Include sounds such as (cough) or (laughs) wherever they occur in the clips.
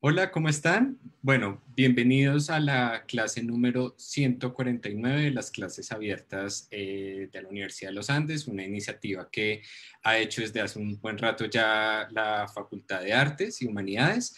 Hola, ¿cómo están? Bueno, bienvenidos a la clase número 149 de las clases abiertas eh, de la Universidad de los Andes, una iniciativa que ha hecho desde hace un buen rato ya la Facultad de Artes y Humanidades.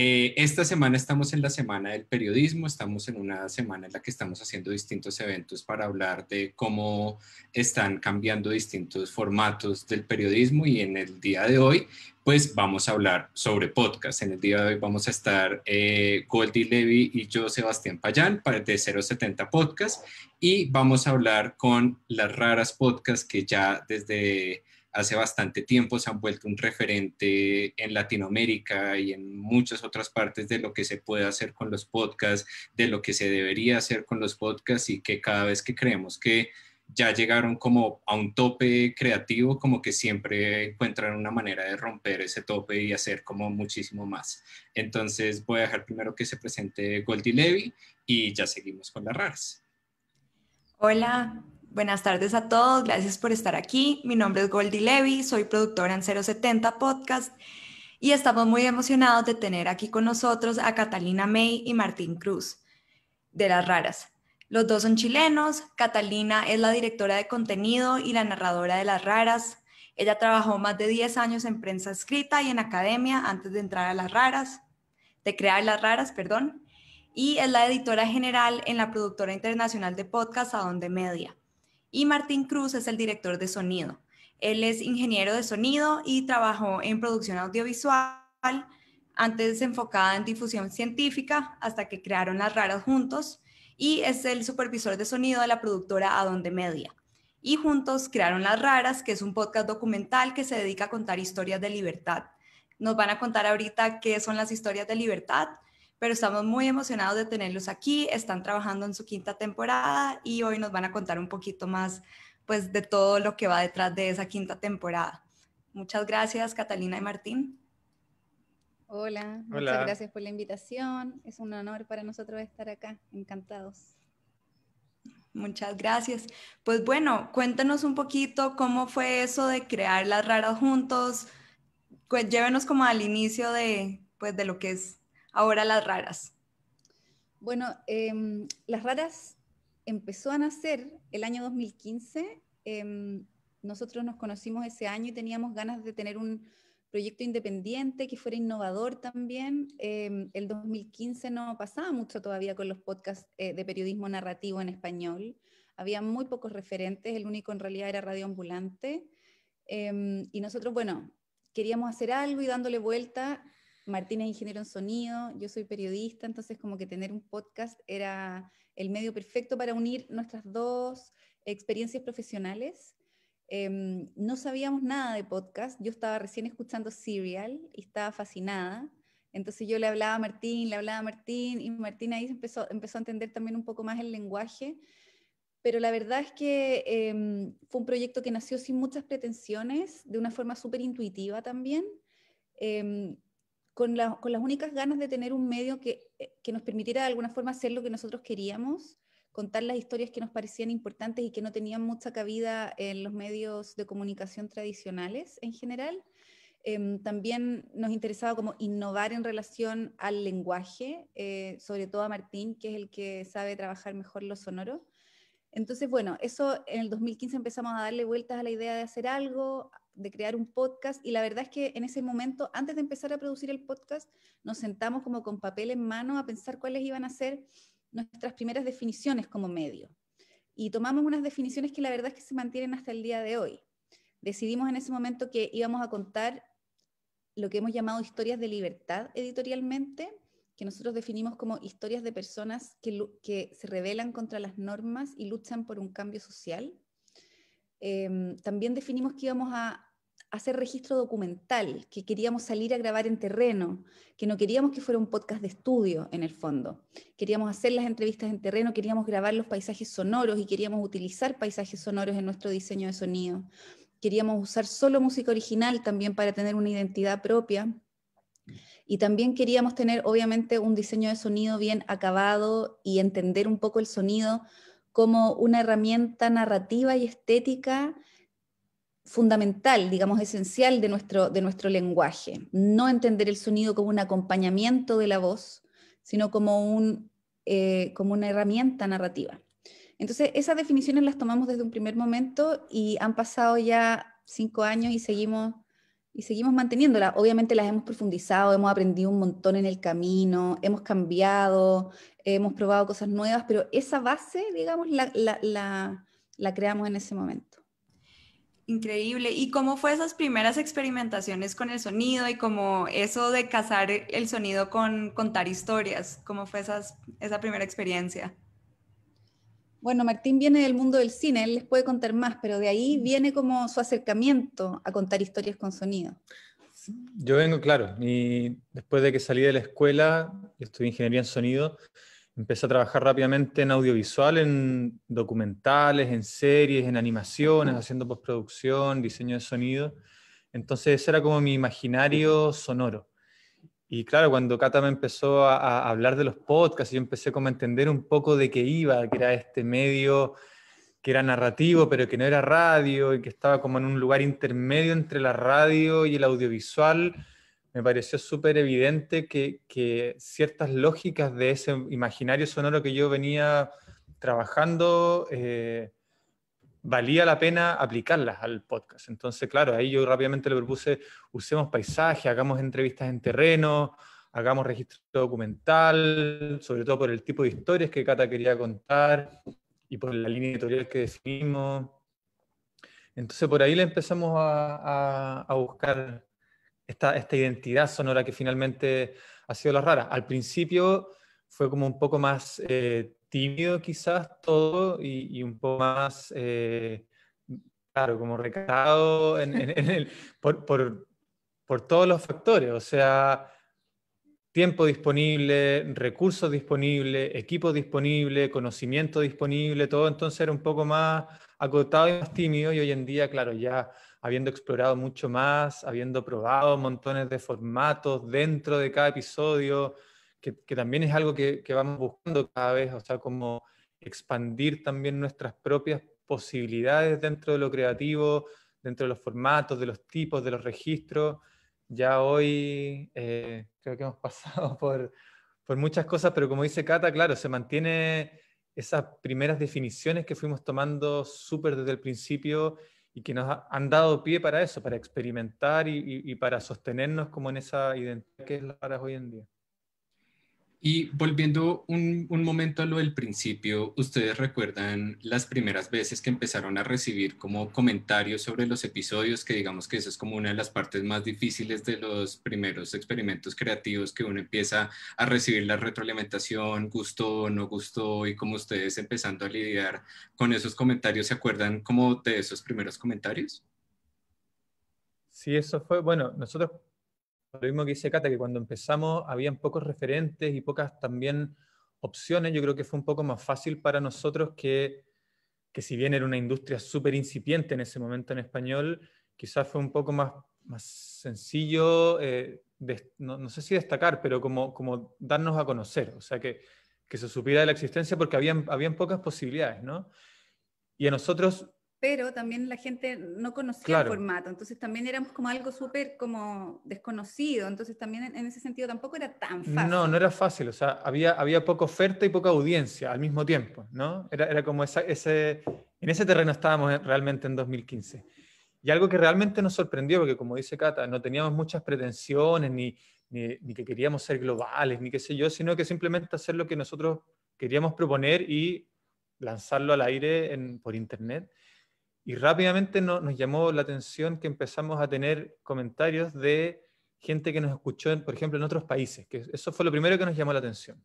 Eh, esta semana estamos en la semana del periodismo, estamos en una semana en la que estamos haciendo distintos eventos para hablar de cómo están cambiando distintos formatos del periodismo y en el día de hoy pues vamos a hablar sobre podcast. En el día de hoy vamos a estar eh, Goldie Levy y yo, Sebastián Payán, para de 070 Podcast, y vamos a hablar con las raras podcasts que ya desde hace bastante tiempo se han vuelto un referente en Latinoamérica y en muchas otras partes de lo que se puede hacer con los podcasts, de lo que se debería hacer con los podcasts y que cada vez que creemos que ya llegaron como a un tope creativo, como que siempre encuentran una manera de romper ese tope y hacer como muchísimo más. Entonces voy a dejar primero que se presente Goldie Levy y ya seguimos con las raras. Hola, Buenas tardes a todos, gracias por estar aquí. Mi nombre es Goldie Levy, soy productora en 070 Podcast y estamos muy emocionados de tener aquí con nosotros a Catalina May y Martín Cruz de Las Raras. Los dos son chilenos, Catalina es la directora de contenido y la narradora de Las Raras. Ella trabajó más de 10 años en prensa escrita y en academia antes de entrar a Las Raras, de crear Las Raras, perdón, y es la editora general en la productora internacional de podcast Adonde Media. Y Martín Cruz es el director de sonido. Él es ingeniero de sonido y trabajó en producción audiovisual, antes enfocada en difusión científica, hasta que crearon Las Raras Juntos, y es el supervisor de sonido de la productora Adonde Media. Y juntos crearon Las Raras, que es un podcast documental que se dedica a contar historias de libertad. Nos van a contar ahorita qué son las historias de libertad pero estamos muy emocionados de tenerlos aquí, están trabajando en su quinta temporada y hoy nos van a contar un poquito más pues de todo lo que va detrás de esa quinta temporada. Muchas gracias Catalina y Martín. Hola, muchas gracias por la invitación. Es un honor para nosotros estar acá. Encantados. Muchas gracias. Pues bueno, cuéntanos un poquito cómo fue eso de crear las raras juntos. Pues llévenos como al inicio de, pues, de lo que es ahora las raras? Bueno, em, las raras empezó a nacer el año 2015. Em, nosotros nos conocimos ese año y teníamos ganas de tener un proyecto independiente que fuera innovador también. Em, el 2015 no pasaba mucho todavía con los podcasts eh, de periodismo narrativo en español. Había muy pocos referentes, el único en realidad era Radio Ambulante. y nosotros, bueno, queríamos hacer algo y dándole vuelta Martín es ingeniero en sonido, yo soy periodista, entonces como que tener un podcast era el medio perfecto para unir nuestras dos experiencias profesionales. Em, no sabíamos nada de podcast, yo estaba recién escuchando Serial y estaba fascinada. Entonces yo le hablaba a Martín, le hablaba a Martín y Martín ahí empezó, empezó a entender también un poco más el lenguaje. Pero la verdad es que em, fue un proyecto que nació sin muchas pretensiones, de una forma súper intuitiva también. Eh, con, las únicas ganas de tener un medio eh, que, nos permitiera de alguna forma hacer lo que nosotros queríamos, contar las historias que nos parecían importantes y que no tenían mucha cabida en los medios de comunicación tradicionales en general. Em, también nos interesaba como innovar en relación al lenguaje, eh, sobre todo a Martín, que es el que sabe trabajar mejor los sonoros. Entonces, bueno, eso en el 2015 empezamos a darle vueltas a la idea de hacer algo, de crear un podcast y la verdad es que en ese momento, antes de empezar a producir el podcast, nos sentamos como con papel en mano a pensar cuáles iban a ser nuestras primeras definiciones como medio. Y tomamos unas definiciones que la verdad es que se mantienen hasta el día de hoy. Decidimos en ese momento que íbamos a contar lo que hemos llamado historias de libertad editorialmente, que nosotros definimos como historias de personas que, que se rebelan contra las normas y luchan por un cambio social. Em, también definimos que íbamos a hacer registro documental, que queríamos salir a grabar en terreno, que no queríamos que fuera un podcast de estudio en el fondo. Queríamos hacer las entrevistas en terreno, queríamos grabar los paisajes sonoros y queríamos utilizar paisajes sonoros en nuestro diseño de sonido. Queríamos usar solo música original también para tener una identidad propia. Y también queríamos tener, obviamente, un diseño de sonido bien acabado y entender un poco el sonido como una herramienta narrativa y estética fundamental, digamos, esencial de nuestro, de nuestro lenguaje. No entender el sonido como un acompañamiento de la voz, sino como, un, eh, como una herramienta narrativa. Entonces, esas definiciones las tomamos desde un primer momento y han pasado ya cinco años y seguimos, y seguimos manteniéndolas. Obviamente las hemos profundizado, hemos aprendido un montón en el camino, hemos cambiado, hemos probado cosas nuevas, pero esa base, digamos, la, la creamos en ese momento. Increíble. ¿Y cómo fue esas primeras experimentaciones con el sonido y como eso de casar el sonido con contar historias? ¿Cómo fue esa primera experiencia? Bueno, Martín viene del mundo del cine, él les puede contar más, pero de ahí viene como su acercamiento a contar historias con sonido. Yo vengo, claro, y después de que salí de la escuela, estudié ingeniería en sonido, Empecé a trabajar rápidamente en audiovisual, en documentales, en series, en animaciones, haciendo postproducción, diseño de sonido. Entonces era como mi imaginario sonoro. Y claro, cuando Cata me empezó a, hablar de los podcasts, yo empecé como a entender un poco de qué iba, que era este medio que era narrativo, pero que no era radio, y que estaba como en un lugar intermedio entre la radio y el audiovisual me pareció súper evidente que, ciertas lógicas de ese imaginario sonoro que yo venía trabajando eh, valía la pena aplicarlas al podcast. Entonces, claro, ahí yo rápidamente le propuse, usemos paisaje, hagamos entrevistas en terreno, hagamos registro documental, sobre todo por el tipo de historias que Cata quería contar y por la línea editorial que definimos. Entonces, por ahí le empezamos a buscar esta, identidad sonora que finalmente ha sido la rara. Al principio fue como un poco más eh, tímido quizás todo y, un poco más, eh, claro, como recatado por, todos los factores, o sea, tiempo disponible, recursos disponibles, equipo disponible, conocimiento disponible, todo entonces era un poco más acotado y más tímido y hoy en día, claro, ya habiendo explorado mucho más, habiendo probado montones de formatos dentro de cada episodio, que, también es algo que, vamos buscando cada vez, o sea, como expandir también nuestras propias posibilidades dentro de lo creativo, dentro de los formatos, de los tipos, de los registros. Ya hoy eh, creo que hemos (laughs) pasado por, por muchas cosas, pero como dice Cata, claro, se mantiene esas primeras definiciones que fuimos tomando súper desde el principio y que nos han dado pie para eso, para experimentar y, para sostenernos como en esa identidad que es la hoy en día. Y volviendo un, un, momento a lo del principio, ¿ustedes recuerdan las primeras veces que empezaron a recibir como comentarios sobre los episodios? Que digamos que eso es como una de las partes más difíciles de los primeros experimentos creativos, que uno empieza a recibir la retroalimentación, gustó, no gustó, y como ustedes empezando a lidiar con esos comentarios, ¿se acuerdan como de esos primeros comentarios? Sí, eso fue, bueno, nosotros lo mismo que dice Cata, que cuando empezamos habían pocos referentes y pocas también opciones, yo creo que fue un poco más fácil para nosotros que, que si bien era una industria súper incipiente en ese momento en español, quizás fue un poco más, más sencillo, eh, no, no, sé si destacar, pero como, como darnos a conocer, o sea, que, que se supiera de la existencia porque habían, habían pocas posibilidades, ¿no? Y a nosotros pero también la gente no conocía el formato, entonces también éramos como algo súper como desconocido, entonces también en ese sentido tampoco era tan fácil. No, no era fácil, o sea, había, había poca oferta y poca audiencia al mismo tiempo, ¿no? Era, era como ese, en ese terreno estábamos realmente en 2015. Y algo que realmente nos sorprendió, porque como dice Cata, no teníamos muchas pretensiones, ni, ni, ni que queríamos ser globales, ni qué sé yo, sino que simplemente hacer lo que nosotros queríamos proponer y lanzarlo al aire en, por internet y rápidamente nos llamó la atención que empezamos a tener comentarios de gente que nos escuchó, en, por ejemplo, en otros países, que eso fue lo primero que nos llamó la atención.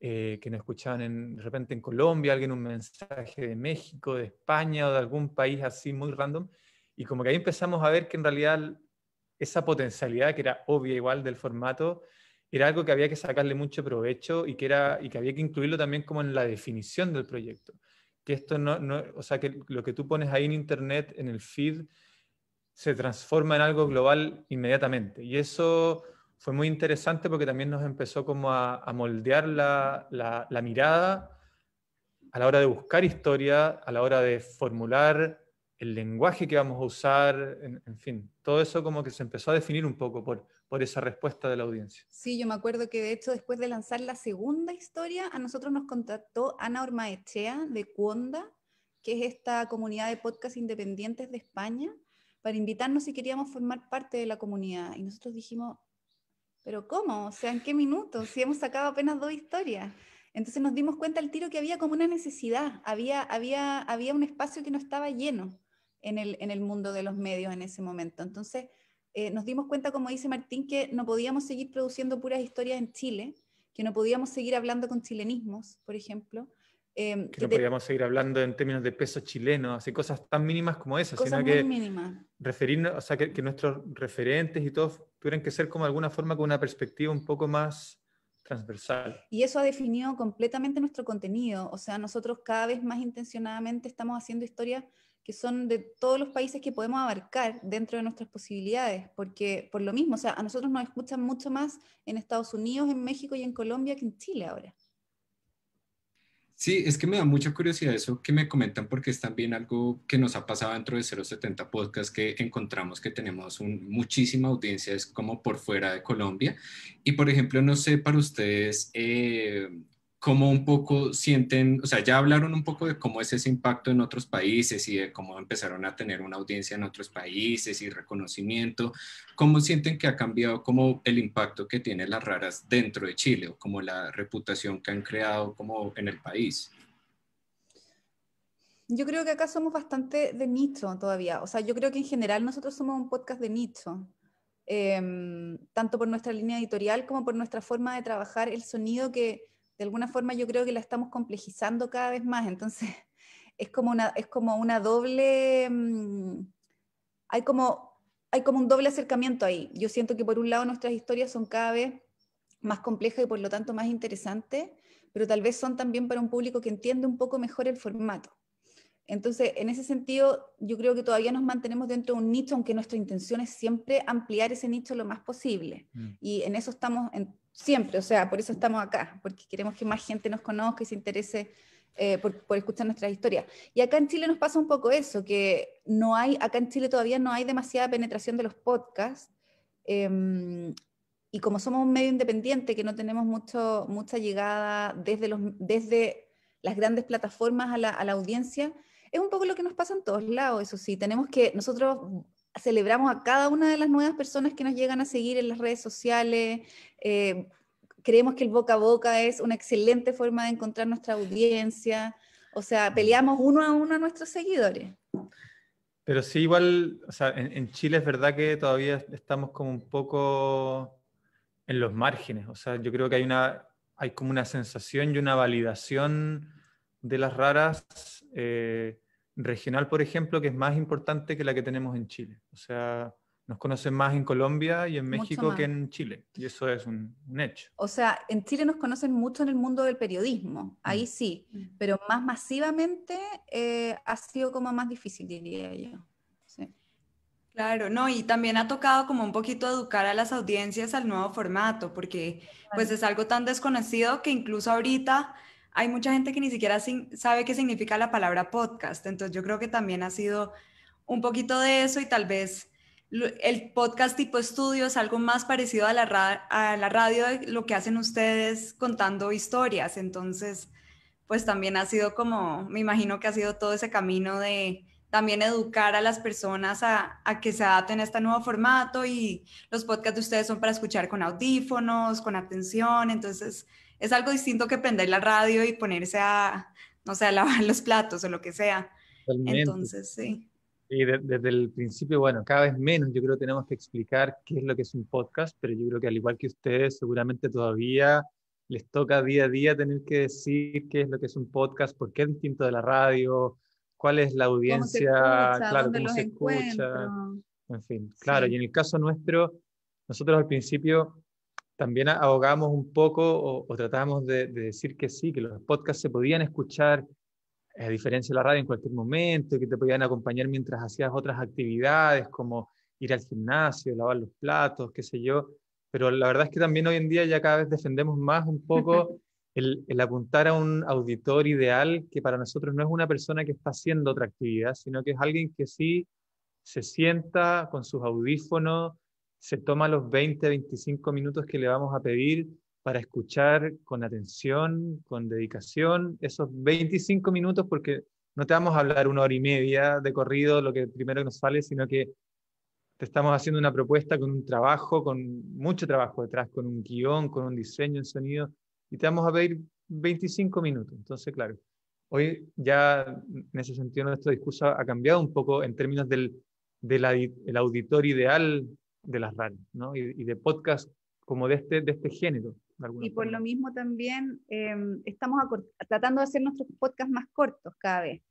Eh, que nos escuchaban en, de repente en Colombia, alguien un mensaje de México, de España o de algún país así muy random. Y como que ahí empezamos a ver que en realidad esa potencialidad, que era obvia igual del formato, era algo que había que sacarle mucho provecho y que había que incluirlo también como en la definición del proyecto que esto no, no, o sea, que lo que tú pones ahí en Internet, en el feed, se transforma en algo global inmediatamente. Y eso fue muy interesante porque también nos empezó como a, moldear la, mirada a la hora de buscar historia, a la hora de formular el lenguaje que vamos a usar, en, en, fin, todo eso como que se empezó a definir un poco por, por esa respuesta de la audiencia. Sí, yo me acuerdo que de hecho después de lanzar la segunda historia, a nosotros nos contactó Ana Ormaechea de Cuonda, que es esta comunidad de podcast independientes de España, para invitarnos si queríamos formar parte de la comunidad. Y nosotros dijimos, pero ¿cómo? O sea, ¿en qué minutos? Si hemos sacado apenas dos historias. Entonces nos dimos cuenta al tiro que había como una necesidad, había, había, había un espacio que no estaba lleno en el, en el mundo de los medios en ese momento. Entonces eh, nos dimos cuenta, como dice Martín, que no podíamos seguir produciendo puras historias en Chile, que no podíamos seguir hablando con chilenismos, por ejemplo. Em, que, no podíamos seguir hablando en términos de peso chileno, así cosas tan mínimas como esas, sino que referirnos, o sea, que, nuestros referentes y todos tuvieran que ser como alguna forma con una perspectiva un poco más transversal. Y eso ha definido completamente nuestro contenido, o sea, nosotros cada vez más intencionadamente estamos haciendo historias que son de todos los países que podemos abarcar dentro de nuestras posibilidades, porque por lo mismo, o sea, a nosotros nos escuchan mucho más en Estados Unidos, en México y en Colombia que en Chile ahora. Sí, es que me da mucha curiosidad eso que me comentan porque es también algo que nos ha pasado dentro de 070 Podcast que encontramos que tenemos muchísima audiencia, es como por fuera de Colombia. Y por ejemplo, no sé para ustedes, eh, cómo un poco sienten, o sea, ya hablaron un poco de cómo es ese impacto en otros países y de cómo empezaron a tener una audiencia en otros países y reconocimiento. ¿Cómo sienten que ha cambiado como el impacto que tienen las raras dentro de Chile o como la reputación que han creado como en el país? Yo creo que acá somos bastante de nicho todavía. O sea, yo creo que en general nosotros somos un podcast de nicho. Em, tanto por nuestra línea editorial como por nuestra forma de trabajar el sonido que, de alguna forma yo creo que la estamos complejizando cada vez más, entonces (laughs) es como una, es como una doble, mm, hay, como, hay como un doble acercamiento ahí. Yo siento que por un lado nuestras historias son cada vez más complejas y por lo tanto más interesantes, pero tal vez son también para un público que entiende un poco mejor el formato. Entonces, en ese sentido, yo creo que todavía nos mantenemos dentro de un nicho, aunque nuestra intención es siempre ampliar ese nicho lo más posible. Mm. Y en eso estamos en siempre, o sea, por eso estamos acá, porque queremos que más gente nos conozca y se interese eh, por, escuchar nuestras historias. Y acá en Chile nos pasa un poco eso, que no hay, acá en Chile todavía no hay demasiada penetración de los podcasts. Em, y como somos un medio independiente que no tenemos mucho, mucha llegada desde, los, desde las grandes plataformas a la, a la audiencia, es un poco lo que nos pasa en todos lados, eso sí, tenemos que, nosotros celebramos a cada una de las nuevas personas que nos llegan a seguir en las redes sociales. Eh, creemos que el boca a boca es una excelente forma de encontrar nuestra audiencia. O sea, peleamos uno a uno a nuestros seguidores. Pero sí, igual, o sea, en, Chile es verdad que todavía estamos como un poco en los márgenes. O sea, yo creo que hay, una, hay como una sensación y una validación de las raras. Eh, regional, por ejemplo, que es más importante que la que tenemos en Chile. O sea, nos conocen más en Colombia y en México que en Chile. Y eso es un, hecho. O sea, en Chile nos conocen mucho en el mundo del periodismo, ahí mm. sí, mm. pero más masivamente eh, ha sido como más difícil, diría yo. Claro, no, y también ha tocado como un poquito educar a las audiencias al nuevo formato, porque pues es algo tan desconocido que incluso ahorita hay mucha gente que ni siquiera sabe qué significa la palabra podcast. Entonces yo creo que también ha sido un poquito de eso y tal vez el podcast tipo estudio es algo más parecido a la, radio, lo que hacen ustedes contando historias. Entonces, pues también ha sido como, me imagino que ha sido todo ese camino de también educar a las personas a, a que se adapten a este nuevo formato y los podcasts de ustedes son para escuchar con audífonos, con atención. Entonces, es algo distinto que prender la radio y ponerse a, no sé, a lavar (laughs) los platos o lo que sea. Entonces, sí. Y desde el principio, bueno, cada vez menos yo creo que tenemos que explicar qué es lo que es un podcast, pero yo creo que al igual que ustedes, seguramente todavía les toca día a día tener que decir qué es lo que es un podcast, por qué es distinto de la radio, cuál es la audiencia, claro, se escucha, en fin, claro, y en el caso nuestro, nosotros al principio también ahogamos un poco o, tratamos de, decir que sí, que los podcasts se podían escuchar, eh, a diferencia de la radio, en cualquier momento, que te podían acompañar mientras hacías otras actividades, como ir al gimnasio, lavar los platos, qué sé yo. Pero la verdad es que también hoy en día ya cada vez defendemos más un poco (laughs) el apuntar a un auditor ideal que para nosotros no es una persona que está haciendo otra actividad, sino que es alguien que sí se sienta con sus audífonos se toma los 20, 25 minutos que le vamos a pedir para escuchar con atención, con dedicación, esos 25 minutos, porque no te vamos a hablar una hora y media de corrido, lo que primero nos sale, sino que te estamos haciendo una propuesta con un trabajo, con mucho trabajo detrás, con un guión, con un diseño, en sonido, y te vamos a pedir 25 minutos. Entonces, claro, hoy ya en ese sentido nuestro discurso ha cambiado un poco en términos del, del auditor ideal de las radios ¿no? y, de podcast como de este, de este género. y por lo mismo también em, estamos tratando de hacer nuestros podcasts más cortos cada vez.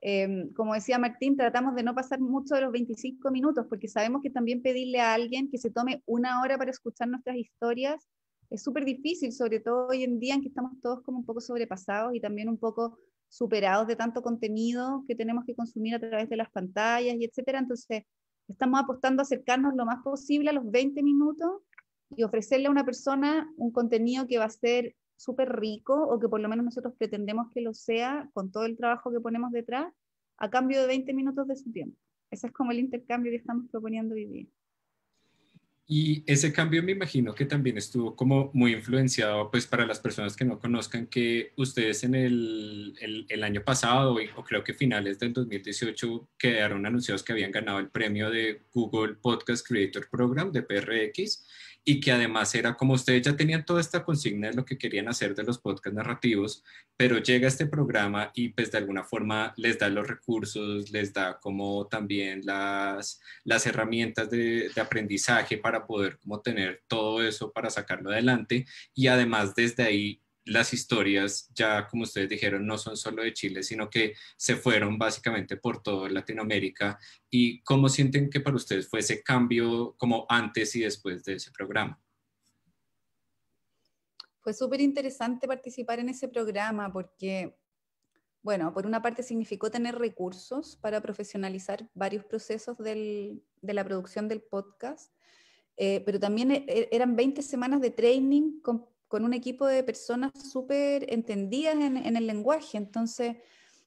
Em, como decía Martín, tratamos de no pasar mucho de los 25 minutos porque sabemos que también pedirle a alguien que se tome una hora para escuchar nuestras historias es súper difícil, sobre todo hoy en día en que estamos todos como un poco sobrepasados y también un poco superados de tanto contenido que tenemos que consumir a través de las pantallas y etcétera. Entonces, Estamos apostando a acercarnos lo más posible a los 20 minutos y ofrecerle a una persona un contenido que va a ser súper rico o que por lo menos nosotros pretendemos que lo sea con todo el trabajo que ponemos detrás a cambio de 20 minutos de su tiempo. Ese es como el intercambio que estamos proponiendo vivir. Y ese cambio me imagino que también estuvo como muy influenciado, pues para las personas que no conozcan, que ustedes en el, el, año pasado, o creo que finales del 2018, quedaron anunciados que habían ganado el premio de Google Podcast Creator Program de PRX y que además era como ustedes ya tenían toda esta consigna de lo que querían hacer de los podcasts narrativos, pero llega este programa y pues de alguna forma les da los recursos, les da como también las, las herramientas de, de aprendizaje para poder como tener todo eso para sacarlo adelante y además desde ahí las historias ya, como ustedes dijeron, no son solo de Chile, sino que se fueron básicamente por toda Latinoamérica. ¿Y cómo sienten que para ustedes fue ese cambio como antes y después de ese programa? Fue súper interesante participar en ese programa porque, bueno, por una parte significó tener recursos para profesionalizar varios procesos de la producción del podcast, eh, pero también eh, eran 20 semanas de training con con un equipo de personas súper entendidas en, el lenguaje. Entonces,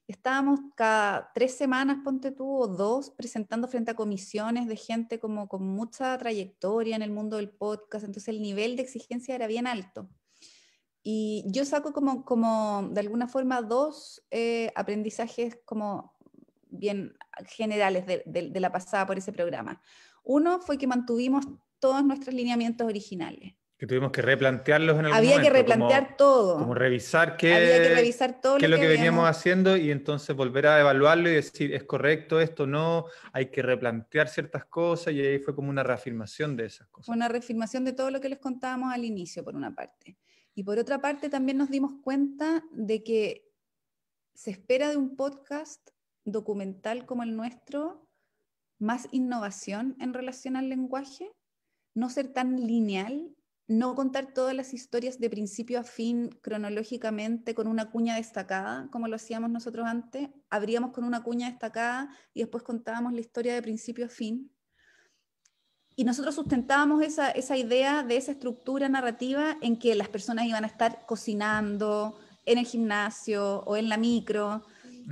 estábamos cada tres semanas, ponte tú, o dos, presentando frente a comisiones de gente como con mucha trayectoria en el mundo del podcast. Entonces, el nivel de exigencia era bien alto. Y yo saco como, de alguna forma, dos eh, aprendizajes como bien generales de la pasada por ese programa. Uno fue que mantuvimos todos nuestros lineamientos originales que tuvimos que replantearlos en algún Había que replantear todo. Como revisar qué, Había que revisar todo lo, que, veníamos haciendo y entonces volver a evaluarlo y decir, ¿es correcto esto? o No, hay que replantear ciertas cosas y ahí fue como una reafirmación de esas cosas. Una reafirmación de todo lo que les contábamos al inicio, por una parte. Y por otra parte, también nos dimos cuenta de que se espera de un podcast documental como el nuestro más innovación en relación al lenguaje, no ser tan lineal no contar todas las historias de principio a fin cronológicamente con una cuña destacada, como lo hacíamos nosotros antes. Abríamos con una cuña destacada y después contábamos la historia de principio a fin. Y nosotros sustentábamos esa, idea de esa estructura narrativa en que las personas iban a estar cocinando en el gimnasio o en la micro.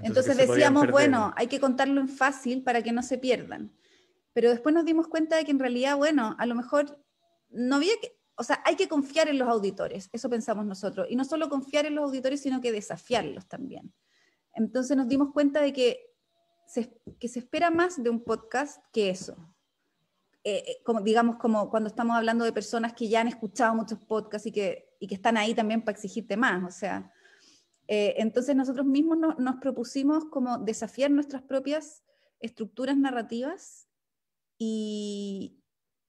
Entonces, Entonces decíamos, bueno, hay que contarlo en fácil para que no se pierdan. Pero después nos dimos cuenta de que en realidad, bueno, a lo mejor no había que, o sea, hay que confiar en los auditores, eso pensamos nosotros, y no solo confiar en los auditores, sino que desafiarlos también. Entonces nos dimos cuenta de que se, que se espera más de un podcast que eso. Eh, eh, como, digamos, como cuando estamos hablando de personas que ya han escuchado muchos podcasts y que, y que están ahí también para exigirte más, o sea. Eh, entonces nosotros mismos nos propusimos como desafiar nuestras propias estructuras narrativas y,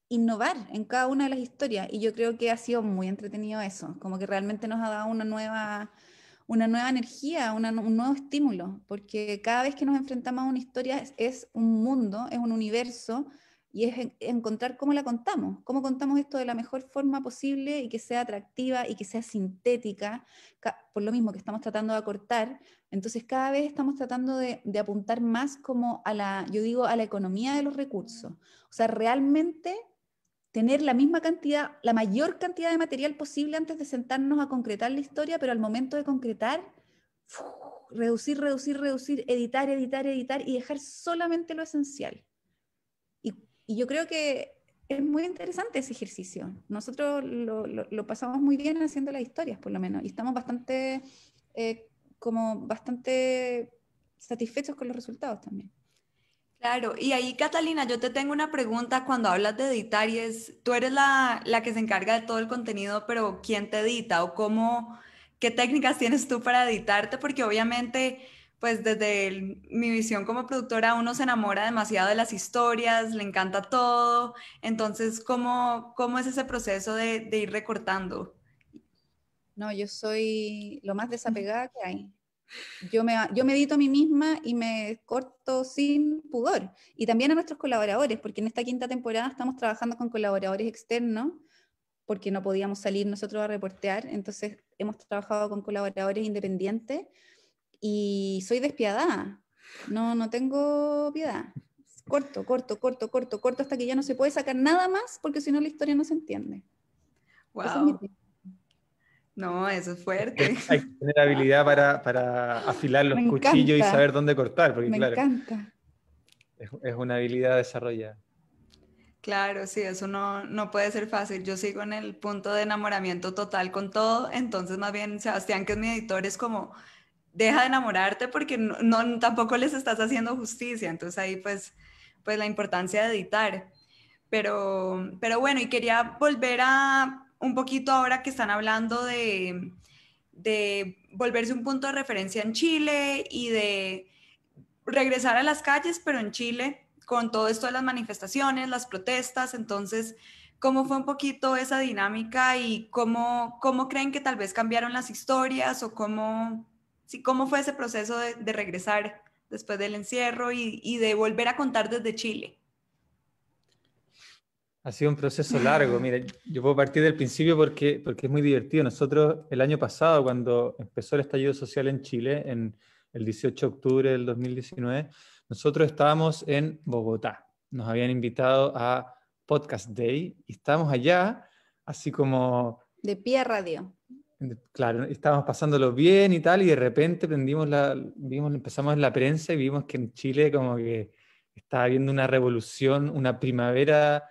innovar en cada una de las historias. Y yo creo que ha sido muy entretenido eso, como que realmente nos ha dado una nueva, una nueva energía, un nuevo estímulo, porque cada vez que nos enfrentamos a una historia es, un mundo, es un universo, y es encontrar cómo la contamos, cómo contamos esto de la mejor forma posible y que sea atractiva y que sea sintética, por lo mismo que estamos tratando de acortar. Entonces cada vez estamos tratando de, apuntar más como a la, yo digo, a la economía de los recursos. O sea, realmente tener la misma cantidad, la mayor cantidad de material posible antes de sentarnos a concretar la historia, pero al momento de concretar, reducir, reducir, reducir, editar, editar, editar y dejar solamente lo esencial. Y, yo creo que es muy interesante ese ejercicio. Nosotros lo, pasamos muy bien haciendo las historias, por lo menos, y estamos bastante, eh, como bastante satisfechos con los resultados también. Claro, y ahí Catalina, yo te tengo una pregunta cuando hablas de editar y es, tú eres la, que se encarga de todo el contenido, pero ¿quién te edita o cómo, qué técnicas tienes tú para editarte? Porque obviamente, pues desde mi visión como productora, uno se enamora demasiado de las historias, le encanta todo, entonces, ¿cómo, es ese proceso de, de ir recortando? No, yo soy lo más desapegada que hay. Yo me, yo medito a mí misma y me corto sin pudor. Y también a nuestros colaboradores, porque en esta quinta temporada estamos trabajando con colaboradores externos, porque no podíamos salir nosotros a reportear. Entonces hemos trabajado con colaboradores independientes y soy despiadada. No, no tengo piedad. Corto, corto, corto, corto, corto, hasta que ya no se puede sacar nada más, porque si no la historia no se entiende. Wow. No, eso es fuerte. Hay que tener habilidad para, para afilar los cuchillos y saber dónde cortar, porque Me Encanta. Es, es, una habilidad desarrollada. Claro, sí, eso no, no puede ser fácil. Yo sigo en el punto de enamoramiento total con todo, entonces más bien Sebastián, que es mi editor, es como, deja de enamorarte porque no tampoco les estás haciendo justicia, entonces ahí pues, pues la importancia de editar. Pero, pero bueno, y quería volver a un poquito ahora que están hablando de, volverse un punto de referencia en Chile y de regresar a las calles, pero en Chile, con todo esto de las manifestaciones, las protestas, entonces, ¿cómo fue un poquito esa dinámica y cómo, creen que tal vez cambiaron las historias o cómo, si cómo fue ese proceso de, regresar después del encierro y de volver a contar desde Chile? Ha sido un proceso largo. Mira, yo puedo partir del principio porque, porque es muy divertido. Nosotros el año pasado, cuando empezó el estallido social en Chile, en el 18 de octubre del 2019, nosotros estábamos en Bogotá. Nos habían invitado a Podcast Day y estábamos allá, así como... De pie a radio. Claro, estábamos pasándolo bien y tal, y de repente prendimos la, vimos, empezamos en la prensa y vimos que en Chile como que estaba habiendo una revolución, una primavera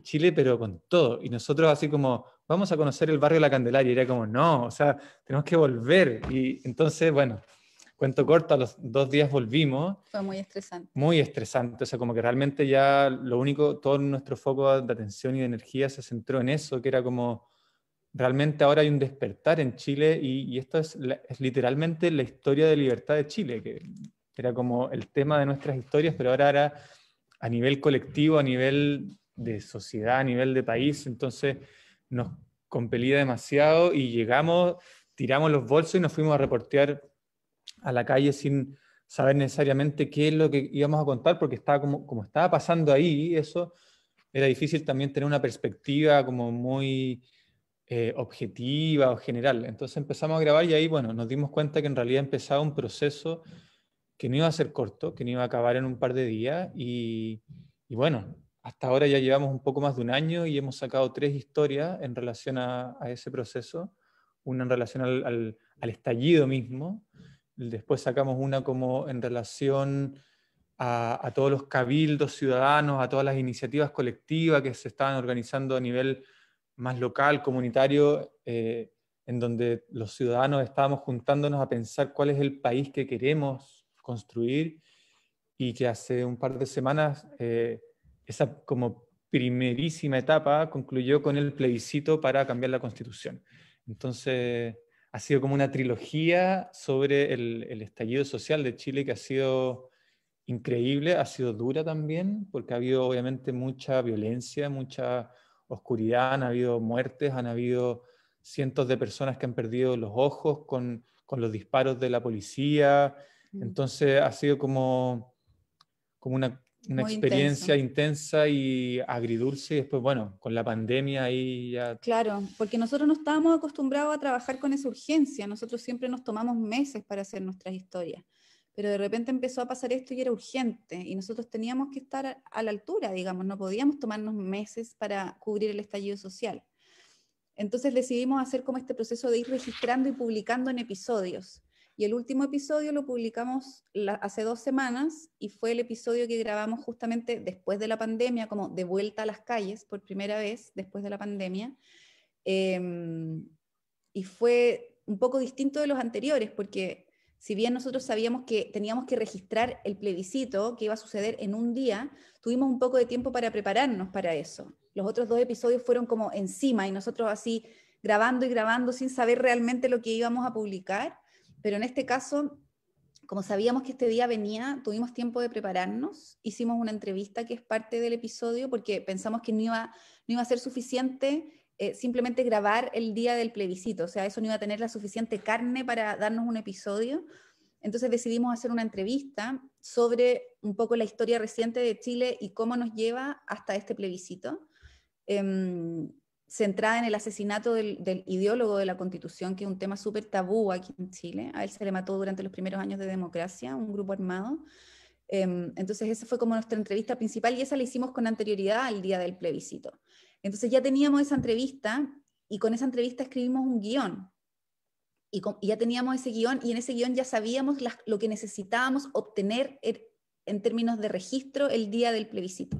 Chile, pero con todo. Y nosotros así como, vamos a conocer el barrio de la Candelaria. Y era como, no, o sea, tenemos que volver. Y entonces, bueno, cuento corto, a los dos días volvimos. Fue muy estresante. Muy estresante, o sea, como que realmente ya lo único, todo nuestro foco de atención y de energía se centró en eso, que era como, realmente ahora hay un despertar en Chile y, esto es literalmente la historia de libertad de Chile, que era como el tema de nuestras historias, pero ahora era a nivel colectivo, a nivel de sociedad, a nivel de país, entonces nos compelía demasiado y llegamos, tiramos los bolsos y nos fuimos a reportear a la calle sin saber necesariamente qué es lo que íbamos a contar, porque estaba como, como estaba pasando ahí, eso era difícil también tener una perspectiva como muy eh, objetiva o general. Entonces empezamos a grabar y ahí, bueno, nos dimos cuenta que en realidad empezaba un proceso que no iba a ser corto, que no iba a acabar en un par de días y bueno, hasta ahora ya llevamos un poco más de un año y hemos sacado tres historias en relación a, ese proceso, una en relación al, estallido mismo, después sacamos una como en relación a, todos los cabildos ciudadanos, a todas las iniciativas colectivas que se estaban organizando a nivel más local, comunitario, eh, en donde los ciudadanos estábamos juntándonos a pensar cuál es el país que queremos construir y que hace un par de semanas... Eh, esa como primerísima etapa concluyó con el plebiscito para cambiar la constitución. Entonces, ha sido como una trilogía sobre el, estallido social de Chile que ha sido increíble, ha sido dura también, porque ha habido obviamente mucha violencia, mucha oscuridad, han habido muertes, han habido cientos de personas que han perdido los ojos con, con los disparos de la policía. Mm. Entonces ha sido como, como una una experiencia intensa y agridulce y después, bueno, con la pandemia ahí ya... Claro, porque nosotros no estábamos acostumbrados a trabajar con esa urgencia, nosotros siempre nos tomamos meses para hacer nuestras historias, pero de repente empezó a pasar esto y era urgente y nosotros teníamos que estar a la altura, digamos, no podíamos tomarnos meses para cubrir el estallido social. Entonces decidimos hacer como este proceso de ir registrando y publicando en episodios y el último episodio lo publicamos hace dos semanas y fue el episodio que grabamos justamente después de la pandemia, como de vuelta a las calles por primera vez después de la pandemia. Em, y fue un poco distinto de los anteriores porque si bien nosotros sabíamos que teníamos que registrar el plebiscito que iba a suceder en un día, tuvimos un poco de tiempo para prepararnos para eso. Los otros dos episodios fueron como encima y nosotros así grabando y grabando sin saber realmente lo que íbamos a publicar pero en este caso, como sabíamos que este día venía, tuvimos tiempo de prepararnos, hicimos una entrevista que es parte del episodio porque pensamos que no iba, no iba a ser suficiente eh, simplemente grabar el día del plebiscito, o sea, eso no iba a tener la suficiente carne para darnos un episodio. Entonces decidimos hacer una entrevista sobre un poco la historia reciente de Chile y cómo nos lleva hasta este plebiscito. Em, centrada en el asesinato del, ideólogo de la Constitución, que es un tema súper tabú aquí en Chile. A él se le mató durante los primeros años de democracia, un grupo armado. Em, entonces esa fue como nuestra entrevista principal y esa la hicimos con anterioridad al día del plebiscito. Entonces ya teníamos esa entrevista y con esa entrevista escribimos un guión. Y, ya teníamos ese guión y en ese guión ya sabíamos lo que necesitábamos obtener er, en términos de registro el día del plebiscito.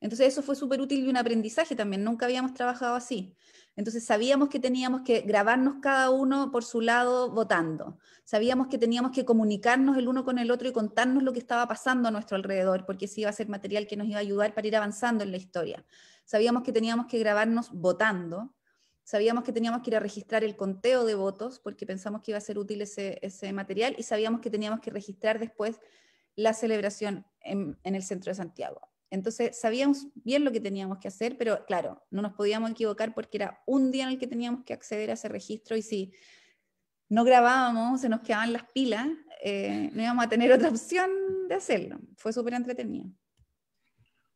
Entonces eso fue súper útil y un aprendizaje también, nunca habíamos trabajado así. Entonces sabíamos que teníamos que grabarnos cada uno por su lado votando, sabíamos que teníamos que comunicarnos el uno con el otro y contarnos lo que estaba pasando a nuestro alrededor, porque ese iba a ser material que nos iba a ayudar para ir avanzando en la historia. Sabíamos que teníamos que grabarnos votando, sabíamos que teníamos que ir a registrar el conteo de votos, porque pensamos que iba a ser útil ese, material, y sabíamos que teníamos que registrar después la celebración en el centro de Santiago. Entonces sabíamos bien lo que teníamos que hacer, pero claro, no nos podíamos equivocar porque era un día en el que teníamos que acceder a ese registro y si no grabábamos, se nos quedaban las pilas, eh, no íbamos a tener otra opción de hacerlo. Fue súper entretenido.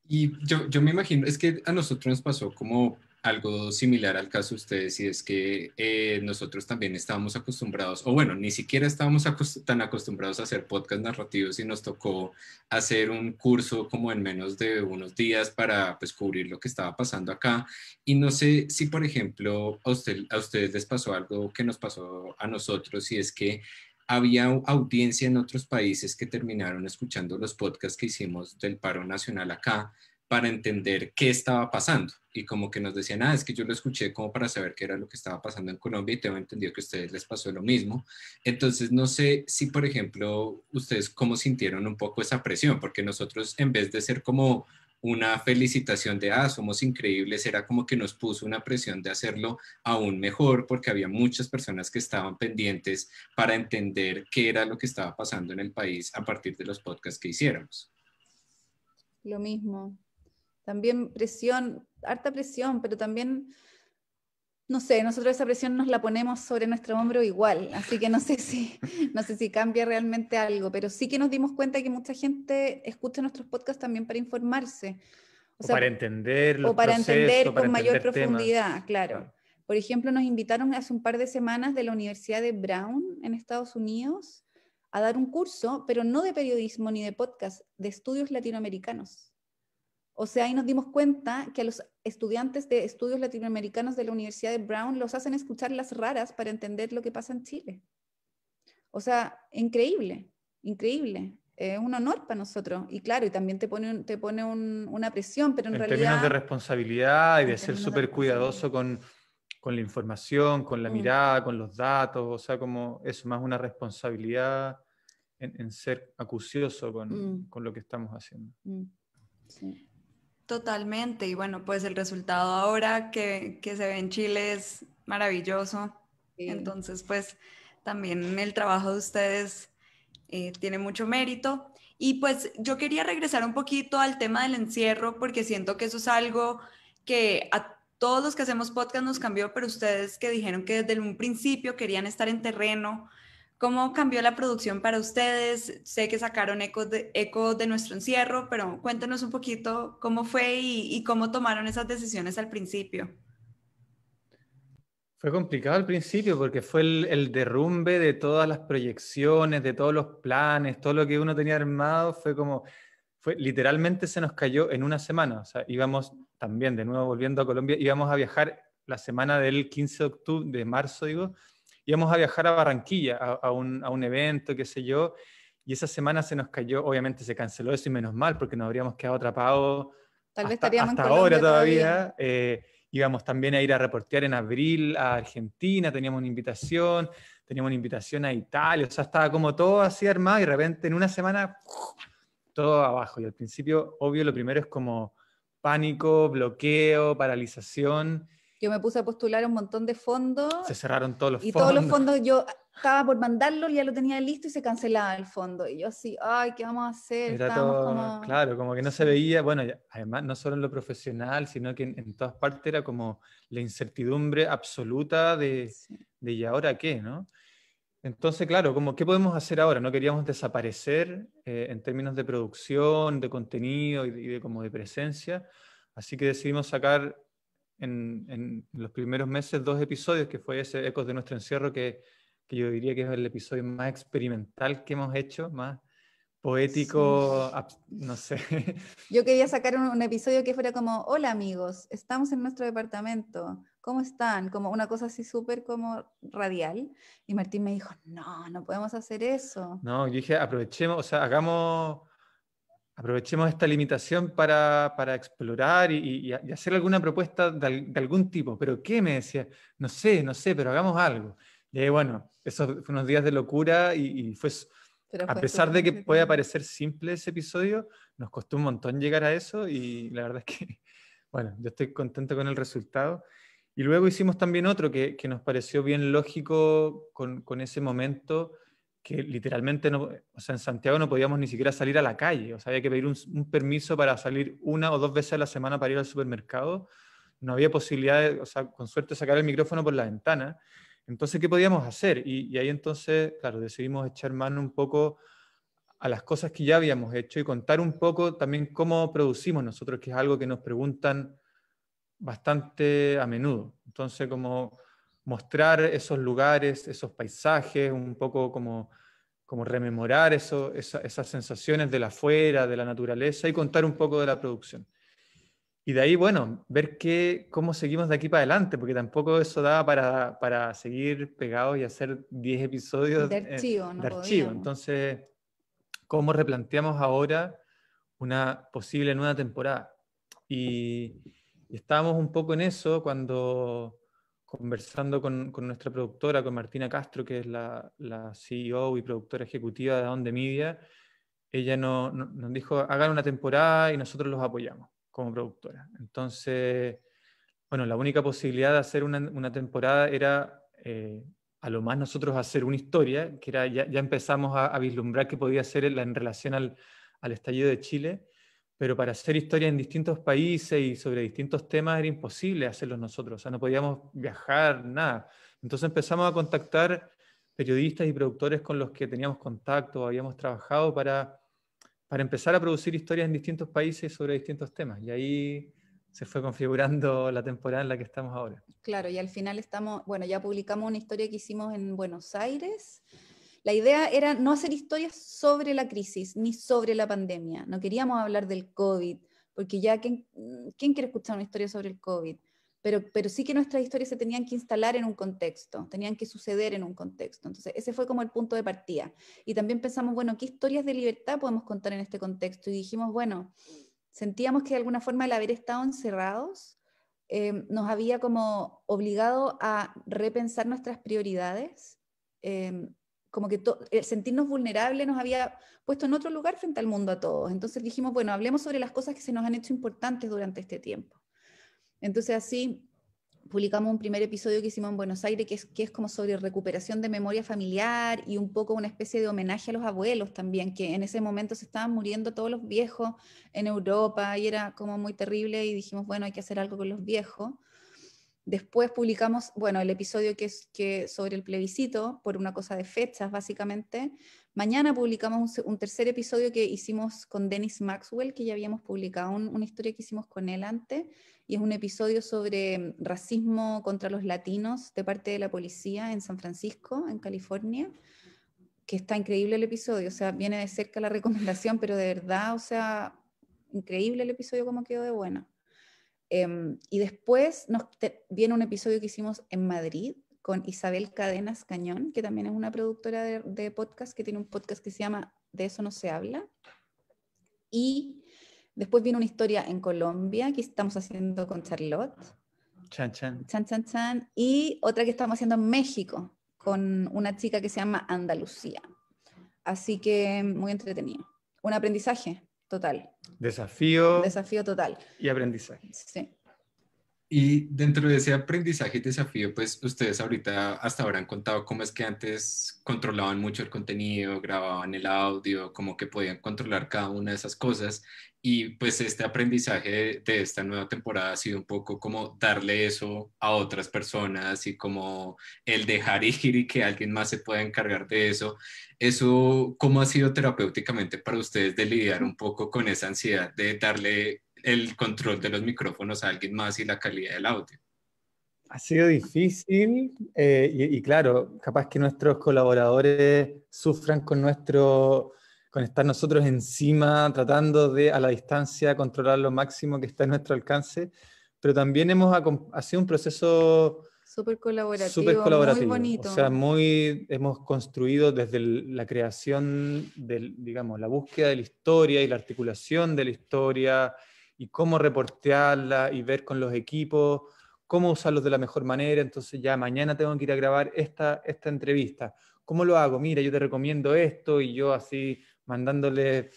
Y yo, yo me imagino, es que a nosotros nos pasó como algo similar al caso de ustedes y es que eh, nosotros también estábamos acostumbrados, o bueno, ni siquiera estábamos tan acostumbrados a hacer podcast narrativos y nos tocó hacer un curso como en menos de unos días para pues, cubrir lo que estaba pasando acá. Y no sé si, por ejemplo, a, usted, a ustedes les pasó algo que nos pasó a nosotros y es que había audiencia en otros países que terminaron escuchando los podcasts que hicimos del paro nacional acá para entender qué estaba pasando. Y como que nos decían, ah, es que yo lo escuché como para saber qué era lo que estaba pasando en Colombia y tengo entendido que a ustedes les pasó lo mismo. Entonces, no sé si, por ejemplo, ustedes cómo sintieron un poco esa presión, porque nosotros en vez de ser como una felicitación de, ah, somos increíbles, era como que nos puso una presión de hacerlo aún mejor porque había muchas personas que estaban pendientes para entender qué era lo que estaba pasando en el país a partir de los podcasts que hiciéramos. Lo mismo, también presión, harta presión, pero también, no sé, nosotros esa presión nos la ponemos sobre nuestro hombro igual, así que no sé si, no sé si cambia realmente algo, pero sí que nos dimos cuenta que mucha gente escucha nuestros podcasts también para informarse. O, para entender O para entender con mayor profundidad, claro. Por ejemplo, nos invitaron hace un par de semanas de la Universidad de Brown en Estados Unidos a dar un curso, pero no de periodismo ni de podcast, de estudios latinoamericanos. O sea, ahí nos dimos cuenta que a los estudiantes de estudios latinoamericanos de la Universidad de Brown los hacen escuchar las raras para entender lo que pasa en Chile. O sea, increíble, increíble. Es un honor para nosotros. Y claro, y también te pone, te pone una presión, pero en, realidad... En términos de responsabilidad y de ser súper cuidadoso con, la información, con la mm. mirada, con los datos, o sea, como es más una responsabilidad en, ser acucioso mm. con, lo que estamos haciendo. Mm. Sí. Totalmente, y bueno, pues el resultado ahora que, se ve en Chile es maravilloso. Entonces, pues también el trabajo de ustedes eh, tiene mucho mérito. Y pues yo quería regresar un poquito al tema del encierro, porque siento que eso es algo que a todos los que hacemos podcast nos cambió, pero ustedes que dijeron que desde un principio querían estar en terreno, ¿Cómo cambió la producción para ustedes? Sé que sacaron eco de, eco de nuestro encierro, pero cuéntenos un poquito cómo fue y, cómo tomaron esas decisiones al principio. Fue complicado al principio porque fue el, derrumbe de todas las proyecciones, de todos los planes, todo lo que uno tenía armado, fue como, fue literalmente se nos cayó en una semana. O sea, íbamos también, de nuevo volviendo a Colombia, íbamos a viajar la semana del 15 de octubre, de marzo, digo, íbamos a viajar a Barranquilla a, un, a un evento, qué sé yo, y esa semana se nos cayó, obviamente se canceló eso y menos mal, porque nos habríamos quedado atrapados. Tal vez hasta, estaríamos ahora todavía. Eh, íbamos también a ir a reportear en abril a Argentina, teníamos una invitación, teníamos una invitación a Italia, o sea, estaba como todo así armado y de repente en una semana todo abajo. Y al principio, obvio, lo primero es como pánico, bloqueo, paralización yo me puse a postular un montón de fondos. Se cerraron todos los fondos. Y todos los fondos yo estaba por mandarlo, ya lo tenía listo y se cancelaba el fondo. Y yo así, ay, ¿qué vamos a hacer? Era todo, Claro, como que no se veía, bueno, además no solo en lo profesional, sino que en, todas partes era como la incertidumbre absoluta de, de ¿y ahora qué? ¿no? Entonces, claro, como, ¿qué podemos hacer ahora? No queríamos desaparecer eh, en términos de producción, de contenido y y de, como de presencia, así que decidimos sacar en, los primeros meses dos episodios, que fue ese Ecos de nuestro encierro, que, que yo diría que es el episodio más experimental que hemos hecho, más poético, no sé. Yo quería sacar un, un, episodio que fuera como, hola amigos, estamos en nuestro departamento, ¿cómo están? Como una cosa así súper como radial. Y Martín me dijo, no, no podemos hacer eso. No, yo dije, aprovechemos, o sea, hagamos aprovechemos esta limitación para, explorar y, hacer alguna propuesta de, algún tipo. Pero ¿qué me decía? No sé, no sé, pero hagamos algo. Y bueno, esos fueron unos días de locura y, fue, a pesar de que pueda parecer simple ese episodio, nos costó un montón llegar a eso y la verdad es que, (laughs) bueno, yo estoy contento con el resultado. Y luego hicimos también otro que, nos pareció bien lógico con, con ese momento, que literalmente, no, o sea, en Santiago no podíamos ni siquiera salir a la calle, o sea, había que pedir un, permiso para salir una o dos veces a la semana para ir al supermercado, no había posibilidad de, o sea, con suerte sacar el micrófono por la ventana. Entonces, ¿qué podíamos hacer? Y, y, ahí entonces, claro, decidimos echar mano un poco a las cosas que ya habíamos hecho y contar un poco también cómo producimos nosotros, que es algo que nos preguntan bastante a menudo. Entonces, como mostrar esos lugares, esos paisajes, un poco como, como rememorar eso, esas sensaciones de la afuera, de la naturaleza y contar un poco de la producción. Y de ahí, bueno, ver qué, cómo seguimos de aquí para adelante, porque tampoco eso daba para, para seguir pegados y hacer 10 episodios de archivo. no archivo. Entonces, ¿cómo replanteamos ahora una posible nueva temporada? Y, y estábamos un poco en eso cuando conversando con, nuestra productora, con Martina Castro, que es la, CEO y productora ejecutiva de Onde Media, ella no, nos dijo, hagan una temporada y nosotros los apoyamos como productora. Entonces, bueno, la única posibilidad de hacer una, temporada era eh, a lo más nosotros hacer una historia, que ya, empezamos a, vislumbrar que podía ser en relación al estallido de Chile pero para hacer historia en distintos países y sobre distintos temas era imposible hacerlos nosotros, o sea, no podíamos viajar, nada. Entonces empezamos a contactar periodistas y productores con los que teníamos contacto, habíamos trabajado para, para empezar a producir historias en distintos países sobre distintos temas. Y ahí se fue configurando la temporada en la que estamos ahora. Claro, y al final estamos, bueno, ya publicamos una historia que hicimos en Buenos Aires, la idea era no hacer historias sobre la crisis ni sobre la pandemia. No queríamos hablar del COVID, porque ya, ¿quién, quiere escuchar una historia sobre el COVID? Pero, sí que nuestras historias se tenían que instalar en un contexto, tenían que suceder en un contexto. Entonces, ese fue como el punto de partida. Y también pensamos, bueno, ¿qué historias de libertad podemos contar en este contexto? Y dijimos, bueno, sentíamos que de alguna forma el haber estado encerrados eh, nos había como obligado a repensar nuestras prioridades. Eh, como que el sentirnos vulnerables nos había puesto en otro lugar frente al mundo a todos. Entonces dijimos, bueno, hablemos sobre las cosas que se nos han hecho importantes durante este tiempo. Entonces así publicamos un primer episodio que hicimos en Buenos Aires, que es, que es como sobre recuperación de memoria familiar y un poco una especie de homenaje a los abuelos también, que en ese momento se estaban muriendo todos los viejos en Europa y era como muy terrible y dijimos, bueno, hay que hacer algo con los viejos. Después publicamos, bueno, el episodio que es que sobre el plebiscito, por una cosa de fechas, básicamente. Mañana publicamos un, tercer episodio que hicimos con Dennis Maxwell, que ya habíamos publicado una historia que hicimos con él antes, y es un episodio sobre racismo contra los latinos de parte de la policía en San Francisco, en California, que está increíble el episodio, o sea, viene de cerca la recomendación, pero de verdad, o sea, increíble el episodio como quedó de buena. Em, y después viene un episodio que hicimos en Madrid con Isabel Cadenas Cañón, que también es una productora de, de podcast, que tiene un podcast que se llama De eso no se habla. Y después viene una historia en Colombia que estamos haciendo con Charlotte. Chan, chan. Chan, chan, chan. Y otra que estamos haciendo en México con una chica que se llama Andalucía. Así que muy entretenido. Un aprendizaje total. Desafío. Desafío total. Y aprendizaje. Sí. Y dentro de ese aprendizaje y desafío, pues ustedes ahorita hasta ahora han contado cómo es que antes controlaban mucho el contenido, grababan el audio, como que podían controlar cada una de esas cosas. Y pues este aprendizaje de, esta nueva temporada ha sido un poco como darle eso a otras personas y como el dejar (laughs) ir y que alguien más se pueda encargar de eso. Eso, ¿cómo ha sido terapéuticamente para ustedes de lidiar un poco con esa ansiedad de darle el control de los micrófonos a alguien más y la calidad del audio? Ha sido difícil eh, y, claro, capaz que nuestros colaboradores sufran con nuestro con estar nosotros encima, tratando de a la distancia controlar lo máximo que está en nuestro alcance, pero también hemos ha sido un proceso súper colaborativo, super colaborativo, muy bonito. O sea, muy hemos construido desde la creación del, digamos, la búsqueda de la historia y la articulación de la historia, y cómo reportearla y ver con los equipos cómo usarlos de la mejor manera, entonces ya mañana tengo que ir a grabar esta, esta entrevista. ¿Cómo lo hago? Mira, yo te recomiendo esto y yo así mandándole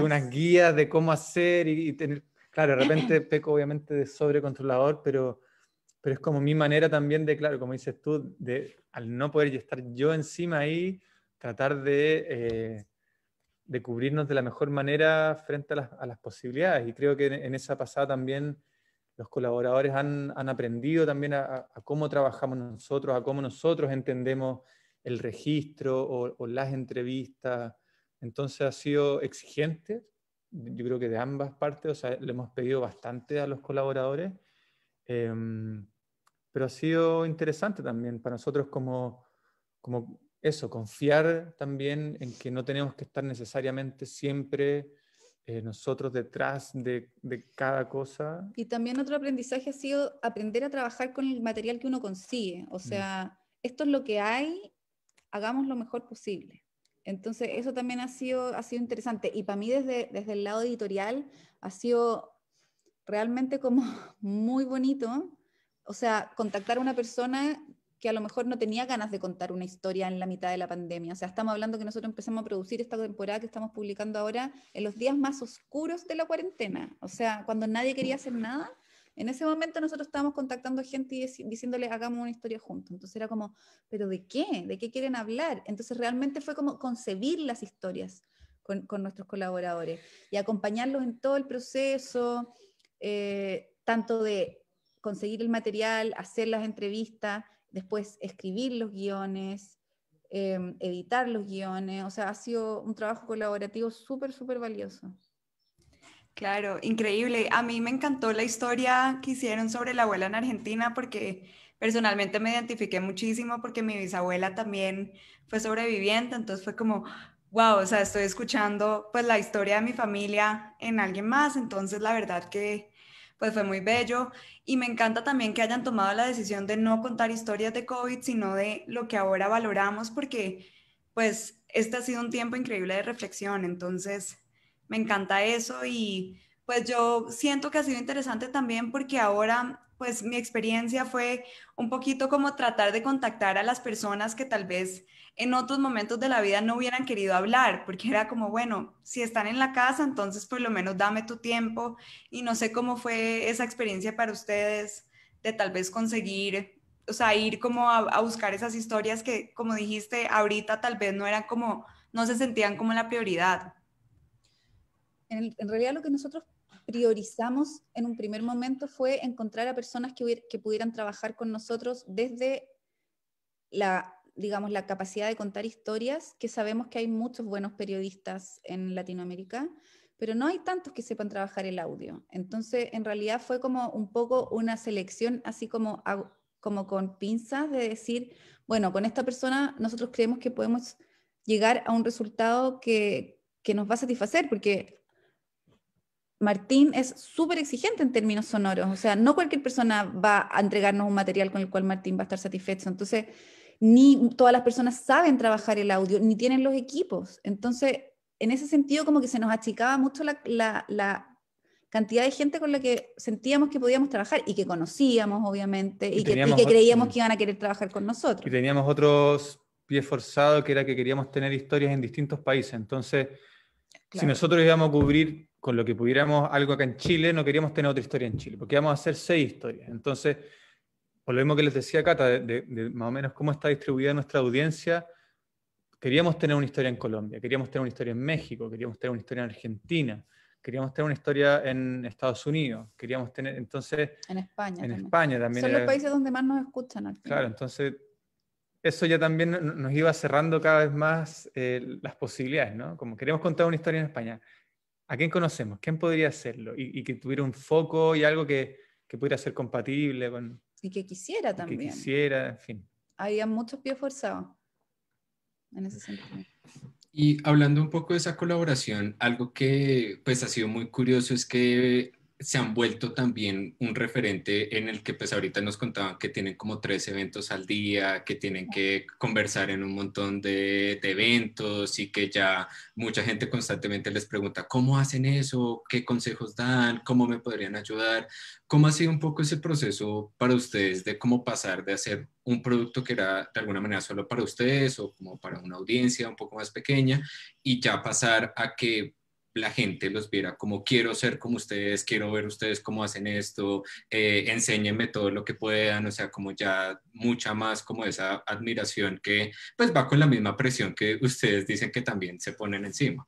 unas guías de cómo hacer y, tener, claro, de repente (clears throat) peco obviamente de sobrecontrolador, pero, pero es como mi manera también de, claro, como dices tú, de al no poder estar yo encima ahí, tratar de... Eh, de cubrirnos de la mejor manera frente a las, posibilidades. Y creo que en, esa pasada también los colaboradores han, aprendido también a, cómo trabajamos nosotros, a cómo nosotros entendemos el registro o, las entrevistas. Entonces ha sido exigente, yo creo que de ambas partes, o sea, le hemos pedido bastante a los colaboradores, em, pero ha sido interesante también para nosotros como, como eso, confiar también en que no tenemos que estar necesariamente siempre eh, nosotros detrás de, cada cosa. Y también otro aprendizaje ha sido aprender a trabajar con el material que uno consigue. O mm. sea, esto es lo que hay, hagamos lo mejor posible. Entonces, eso también ha sido, ha sido interesante. Y para mí, desde, desde el lado editorial, ha sido realmente como (laughs) muy bonito. O sea, contactar a una persona que a lo mejor no tenía ganas de contar una historia en la mitad de la pandemia. O sea, estamos hablando que nosotros empezamos a producir esta temporada que estamos publicando ahora en los días más oscuros de la cuarentena. O sea, cuando nadie quería hacer nada. En ese momento nosotros estábamos contactando gente y diciéndole hagamos una historia juntos. Entonces era como, ¿pero de qué? ¿De qué quieren hablar? Entonces realmente fue como concebir las historias con, nuestros colaboradores y acompañarlos en todo el proceso, eh, tanto de conseguir el material, hacer las entrevistas, después escribir los guiones, em, editar los guiones, o sea, ha sido un trabajo colaborativo súper, súper valioso. Claro, increíble. A mí me encantó la historia que hicieron sobre la abuela en Argentina porque personalmente me identifiqué muchísimo porque mi bisabuela también fue sobreviviente, entonces fue como, wow, o sea, estoy escuchando pues la historia de mi familia en alguien más, entonces la verdad que pues fue muy bello y me encanta también que hayan tomado la decisión de no contar historias de COVID, sino de lo que ahora valoramos, porque pues este ha sido un tiempo increíble de reflexión, entonces me encanta eso y pues yo siento que ha sido interesante también porque ahora pues mi experiencia fue un poquito como tratar de contactar a las personas que tal vez en otros momentos de la vida no hubieran querido hablar, porque era como, bueno, si están en la casa, entonces por lo menos dame tu tiempo. Y no sé cómo fue esa experiencia para ustedes de tal vez conseguir, o sea, ir como a, buscar esas historias que, como dijiste, ahorita tal vez no eran como, no se sentían como la prioridad. En, realidad lo que nosotros priorizamos en un primer momento fue encontrar a personas que pudieran trabajar con nosotros desde la digamos, la capacidad de contar historias, que sabemos que hay muchos buenos periodistas en Latinoamérica, pero no hay tantos que sepan trabajar el audio. Entonces, en realidad fue como un poco una selección, así como, como con pinzas, de decir, bueno, con esta persona nosotros creemos que podemos llegar a un resultado que, que nos va a satisfacer, porque Martín es súper exigente en términos sonoros, o sea, no cualquier persona va a entregarnos un material con el cual Martín va a estar satisfecho. Entonces, ni todas las personas saben trabajar el audio, ni tienen los equipos. Entonces, en ese sentido, como que se nos achicaba mucho la, cantidad de gente con la que sentíamos que podíamos trabajar y que conocíamos, obviamente, y, que, creíamos mm. que iban a querer trabajar con nosotros. Y teníamos otros pies forzados, que era que queríamos tener historias en distintos países. Entonces, si nosotros íbamos a cubrir con lo que pudiéramos algo acá en Chile, no queríamos tener otra historia en Chile, porque íbamos a hacer seis historias. Entonces, por lo mismo que les decía Cata, de, más o menos cómo está distribuida nuestra audiencia, queríamos tener una historia en Colombia, queríamos tener una historia en México, queríamos tener una historia en Argentina, queríamos tener una historia en Estados Unidos, queríamos tener, entonces... En España. En España también. Son los países donde más nos escuchan. Claro, entonces eso ya también nos iba cerrando cada vez más eh, las posibilidades, ¿no? Como queremos contar una historia en España, ¿a quién conocemos? ¿Quién podría hacerlo? Y, y que tuviera un foco y algo que, que pudiera ser compatible con y que quisiera también. quisiera, en fin. Había muchos pies forzados en ese sentido. Y hablando un poco de esa colaboración, algo que pues ha sido muy curioso es que se han vuelto también un referente en el que pues ahorita nos contaban que tienen como tres eventos al día, que tienen que conversar en un montón de, de eventos y que ya mucha gente constantemente les pregunta cómo hacen eso, qué consejos dan, cómo me podrían ayudar. ¿Cómo ha sido un poco ese proceso para ustedes de cómo pasar de hacer un producto que era de alguna manera solo para ustedes o como para una audiencia un poco más pequeña y ya pasar a que la gente los viera como quiero ser como ustedes, quiero ver ustedes cómo hacen esto, eh, enséñenme todo lo que puedan, o sea, como ya mucha más como esa admiración que pues va con la misma presión que ustedes dicen que también se ponen encima.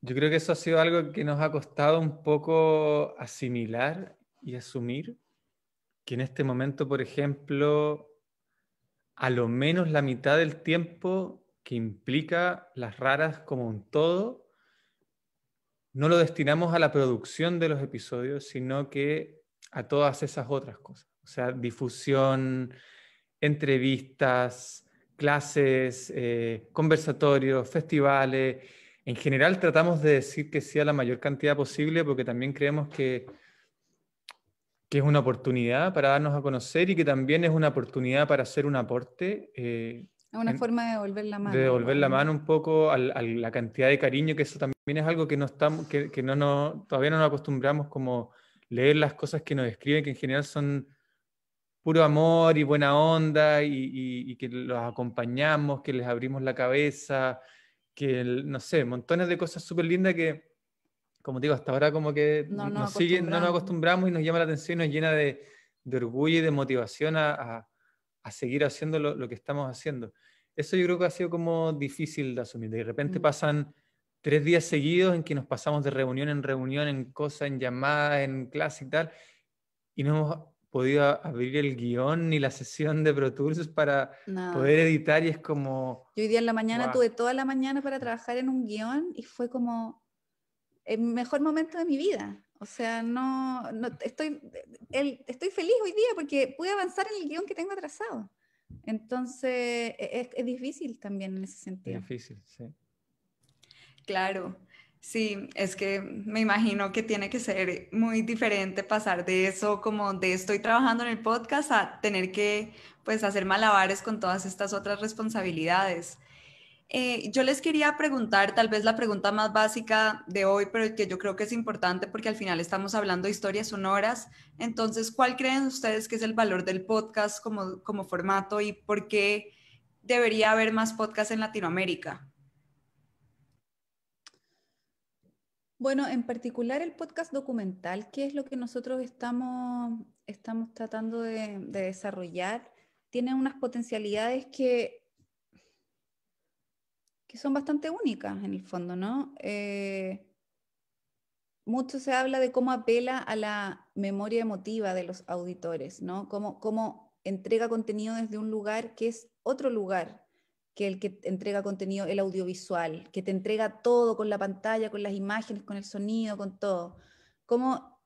Yo creo que eso ha sido algo que nos ha costado un poco asimilar y asumir, que en este momento, por ejemplo, a lo menos la mitad del tiempo que implica las raras como un todo, no lo destinamos a la producción de los episodios, sino que a todas esas otras cosas. O sea, difusión, entrevistas, clases, eh, conversatorios, festivales. En general tratamos de decir que sea la mayor cantidad posible porque también creemos que, que es una oportunidad para darnos a conocer y que también es una oportunidad para hacer un aporte. Eh, una forma de devolver la mano. De devolver la mano un poco a, la cantidad de cariño, que eso también es algo que, no estamos, que, que no, todavía no nos acostumbramos como leer las cosas que nos escriben, que en general son puro amor y buena onda y, y, que los acompañamos, que les abrimos la cabeza, que, no sé, montones de cosas súper lindas que, como digo, hasta ahora como que no, nos no nos acostumbramos y nos llama la atención y nos llena de, de orgullo y de motivación a a seguir haciendo lo, que estamos haciendo. Eso yo creo que ha sido como difícil de asumir. De repente mm. pasan tres días seguidos en que nos pasamos de reunión en reunión, en cosa en llamada en clase y tal, y no hemos podido abrir el guión ni la sesión de Pro para poder editar y es como... Yo hoy día en la mañana tuve toda la mañana para trabajar en un guión y fue como el mejor momento de mi vida. O sea, no, no estoy, estoy feliz hoy día porque pude avanzar en el guión que tengo atrasado. Entonces, e, es, es difícil también en ese sentido. difícil, sí. Claro, sí, es que me imagino que tiene que ser muy diferente pasar de eso, como de estoy trabajando en el podcast, a tener que pues hacer malabares con todas estas otras responsabilidades. Eh, yo les quería preguntar, tal vez la pregunta más básica de hoy, pero que yo creo que es importante porque al final estamos hablando de historias sonoras. Entonces, ¿cuál creen ustedes que es el valor del podcast como, formato y por qué debería haber más podcasts en Latinoamérica? Bueno, en particular el podcast documental, que es lo que nosotros estamos, estamos tratando de desarrollar, tiene unas potencialidades que que son bastante únicas en el fondo, ¿no? Eh, mucho se habla de cómo apela a la memoria emotiva de los auditores, ¿no? Cómo, entrega contenido desde un lugar que es otro lugar que el que entrega contenido, el audiovisual, que te entrega todo con la pantalla, con las imágenes, con el sonido, con todo. Cómo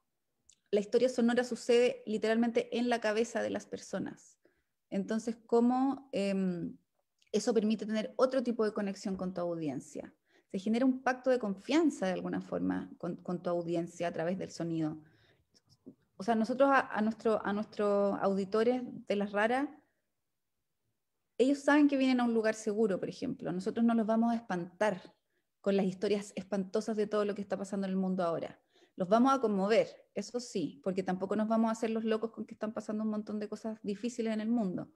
la historia sonora sucede literalmente en la cabeza de las personas. Entonces, cómo... Em, eso permite tener otro tipo de conexión con tu audiencia. Se genera un pacto de confianza de alguna forma con, tu audiencia a través del sonido. O sea, nosotros a, a nuestros auditores de las raras, ellos saben que vienen a un lugar seguro, por ejemplo. Nosotros no los vamos a espantar con las historias espantosas de todo lo que está pasando en el mundo ahora. Los vamos a conmover, eso sí, porque tampoco nos vamos a hacer los locos con que están pasando un montón de cosas difíciles en el mundo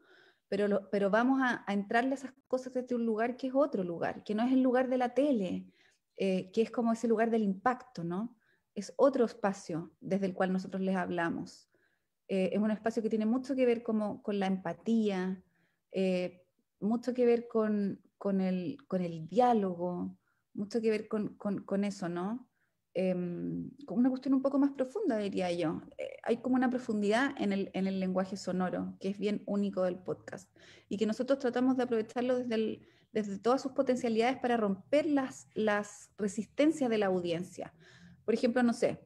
pero, pero vamos a, entrarle a esas cosas desde un lugar que es otro lugar, que no es el lugar de la tele, eh, que es como ese lugar del impacto, ¿no? Es otro espacio desde el cual nosotros les hablamos. Eh, es un espacio que tiene mucho que ver como, con la empatía, eh, mucho que ver con, con, el, con el diálogo, mucho que ver con, con eso, ¿no? eh, como una cuestión un poco más profunda, diría yo. Eh, hay como una profundidad en el, en el, lenguaje sonoro, que es bien único del podcast, y que nosotros tratamos de aprovecharlo desde, desde todas sus potencialidades para romper las, las resistencias de la audiencia. Por ejemplo, no sé,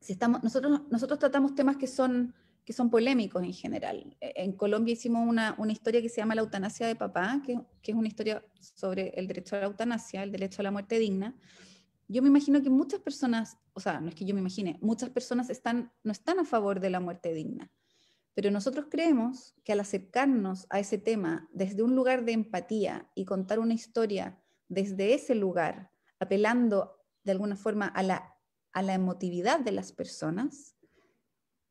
si estamos, nosotros, nosotros tratamos temas que son que son polémicos en general. E, en Colombia hicimos una, una, historia que se llama La eutanasia de papá, que, que, es una historia sobre el derecho a la eutanasia, el derecho a la muerte digna, yo me imagino que muchas personas, o sea, no es que yo me imagine, muchas personas están, no están a favor de la muerte digna, pero nosotros creemos que al acercarnos a ese tema desde un lugar de empatía y contar una historia desde ese lugar, apelando de alguna forma a la, emotividad de las personas,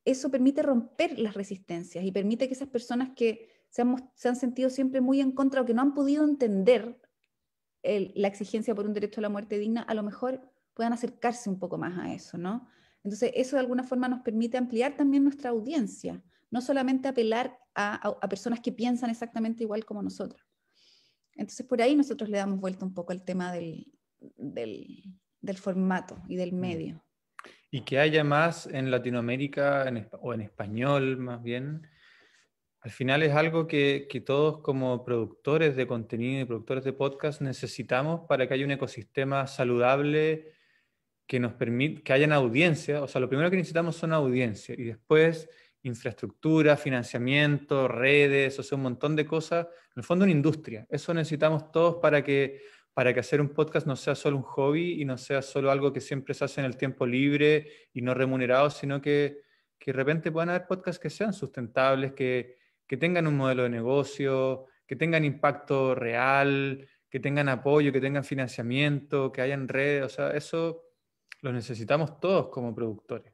eso permite romper las resistencias y permite que esas personas que se han sentido siempre muy en contra o que no han podido entender la exigencia por un derecho a la muerte digna, a lo mejor puedan acercarse un poco más a eso, ¿no? Entonces, eso de alguna forma nos permite ampliar también nuestra audiencia, no solamente apelar a, personas que piensan exactamente igual como nosotros. Entonces, por ahí nosotros le damos vuelta un poco al tema del, del, del formato y del mm. medio. Y que haya más en Latinoamérica en, o en español más bien, al final es algo que, que, todos como productores de contenido y productores de podcast necesitamos para que haya un ecosistema saludable que nos permite que una audiencia. O sea, lo primero que necesitamos son audiencia y después infraestructura, financiamiento, redes, o sea, un montón de cosas. En el fondo, una industria. Eso necesitamos todos para que, para que hacer un podcast no sea solo un hobby y no sea solo algo que siempre se hace en el tiempo libre y no remunerado, sino que, que de repente puedan haber podcasts que sean sustentables, que, que tengan un modelo de negocio, que tengan impacto real, que tengan apoyo, que tengan financiamiento, que hayan redes, o sea, eso lo necesitamos todos como productores.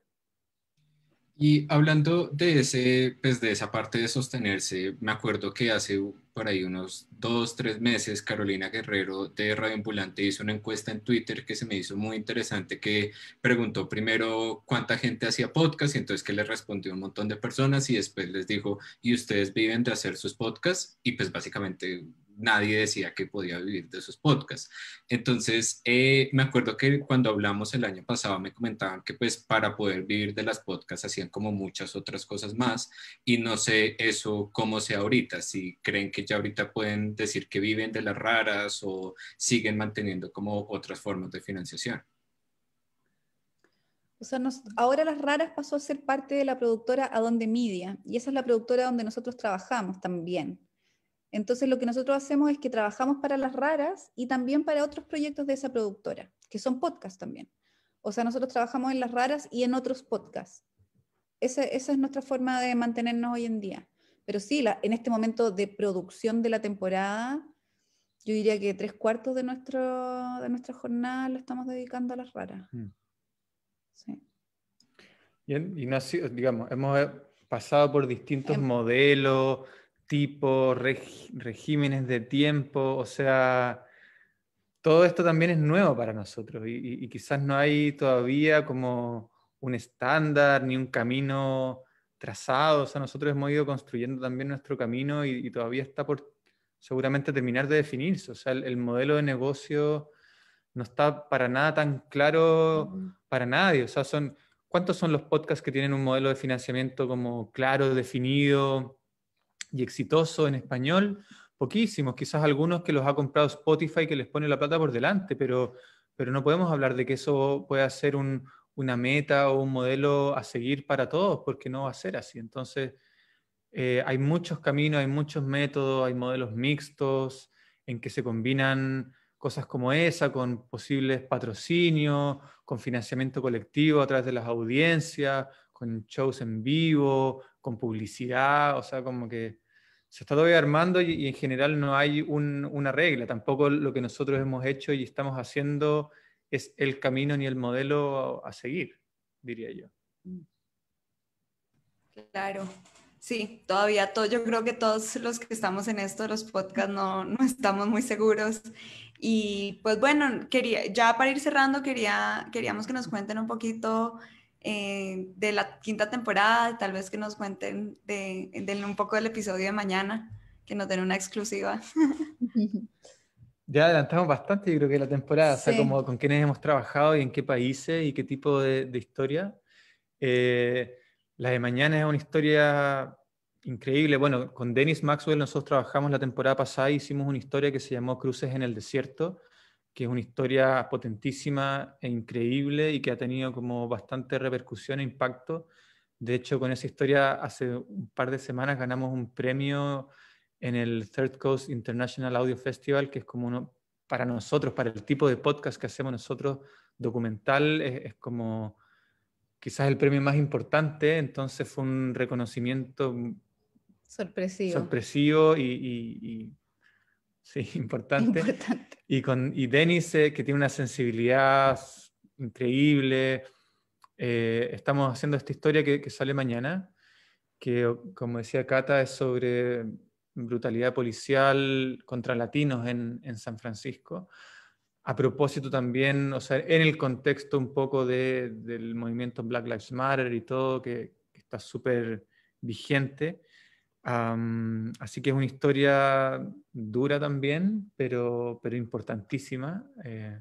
Y hablando de, ese, pues de esa parte de sostenerse, me acuerdo que hace por ahí unos dos, tres meses, Carolina Guerrero de Radio Ambulante hizo una encuesta en Twitter que se me hizo muy interesante, que preguntó primero cuánta gente hacía podcast y entonces que le respondió un montón de personas y después les dijo, ¿y ustedes viven de hacer sus podcasts? Y pues básicamente nadie decía que podía vivir de sus podcasts. Entonces, eh, me acuerdo que cuando hablamos el año pasado me comentaban que pues para poder vivir de las podcasts hacían como muchas otras cosas más y no sé eso cómo sea ahorita, si creen que ya ahorita pueden decir que viven de las raras o siguen manteniendo como otras formas de financiación. O sea, ahora Las Raras pasó a ser parte de la productora Adonde Media, y esa es la productora donde nosotros trabajamos también. Entonces lo que nosotros hacemos es que trabajamos para las raras y también para otros proyectos de esa productora, que son podcasts también. O sea, nosotros trabajamos en las raras y en otros podcasts. Esa, es nuestra forma de mantenernos hoy en día. Pero sí, en este momento de producción de la temporada, yo diría que tres cuartos de, nuestro, de nuestra jornada lo estamos dedicando a las raras. Mm. Sí. y digamos, hemos eh, pasado por distintos em- modelos tipo regímenes de tiempo, o sea, todo esto también es nuevo para nosotros y, quizás no hay todavía como un estándar ni un camino trazado, o sea, nosotros hemos ido construyendo también nuestro camino y, todavía está por seguramente terminar de definirse, o sea, el, modelo de negocio no está para nada tan claro para nadie. O sea, son, ¿cuántos son los podcasts que tienen un modelo de financiamiento como claro, definido? y exitoso en español, poquísimos, quizás algunos que los ha comprado Spotify que les pone la plata por delante, pero, pero no podemos hablar de que eso pueda ser una meta o un modelo a seguir para todos, porque no va a ser así. Entonces, eh, hay muchos caminos, hay muchos métodos, hay modelos mixtos en que se combinan cosas como esa con posibles patrocinios, con financiamiento colectivo a través de las audiencias, con shows en vivo, con publicidad, o sea, como que se está todavía armando y, en general no hay una regla. Tampoco lo que nosotros hemos hecho y estamos haciendo es el camino ni el modelo a seguir, diría yo. Claro, sí, todavía todo, yo creo que todos los que estamos en esto, los podcasts, no, no estamos muy seguros. Y pues bueno, quería, ya para ir cerrando, quería, queríamos que nos cuenten un poquito eh, de la quinta temporada, tal vez que nos cuenten de, un poco del episodio de mañana, que nos den una exclusiva. (laughs) Ya adelantamos bastante, yo creo que la temporada, o sea, como con quiénes hemos trabajado y en qué países y qué tipo de, historia. Eh, la de mañana es una historia increíble. Bueno, con Dennis Maxwell nosotros trabajamos la temporada pasada, hicimos una historia que se llamó Cruces en el Desierto, que es una historia potentísima e increíble y que ha tenido como bastante repercusión e impacto. De hecho, con esa historia hace un par de semanas ganamos un premio en el Third Coast International Audio Festival, que es como para nosotros, para el tipo de podcast que hacemos nosotros, documental, es, como quizás el premio más importante, entonces fue un reconocimiento sorpresivo, sorpresivo y Sí, (laughs) importante. Y, con, y que tiene una sensibilidad increíble. Eh, estamos haciendo esta historia que, sale mañana, que como decía Cata, es sobre brutalidad policial contra latinos en, San Francisco. A propósito también, o sea, en el contexto un poco del movimiento Black Lives Matter y todo, que, que está súper vigente así que es una historia dura también, pero, pero importantísima. Eh,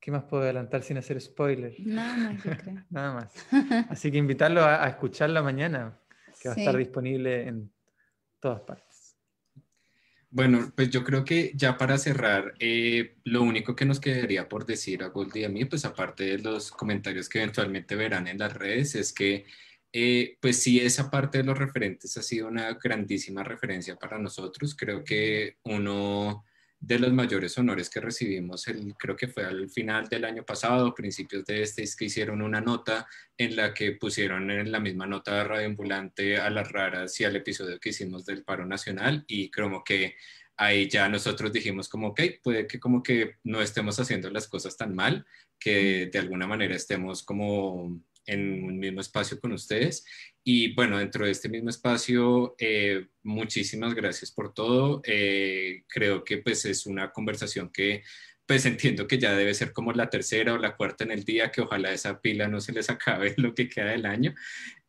¿Qué más puedo adelantar sin hacer spoiler? Nada más, (laughs) creo. Nada más. (laughs) Así que invitarlo a, escucharla mañana, que va a estar disponible en todas partes. Bueno, pues yo creo que ya para cerrar, eh, lo único que nos quedaría por decir a Goldie y a mí, pues aparte de los comentarios que eventualmente verán en las redes, es que eh, pues sí, esa parte de los referentes ha sido una grandísima referencia para nosotros. Creo que uno de los mayores honores que recibimos, creo que fue al final del año pasado, principios de este, es que hicieron una nota en la que pusieron en la misma nota de radioambulante a las raras y al episodio que hicimos del paro nacional y como que ahí ya nosotros dijimos como, ok, puede que como que no estemos haciendo las cosas tan mal, que de alguna manera estemos como en un mismo espacio con ustedes. Y bueno, dentro de este mismo espacio, eh, muchísimas gracias por todo. Eh, creo que pues es una conversación que pues entiendo que ya debe ser como la tercera o la cuarta en el día, que ojalá esa pila no se les acabe lo que queda del año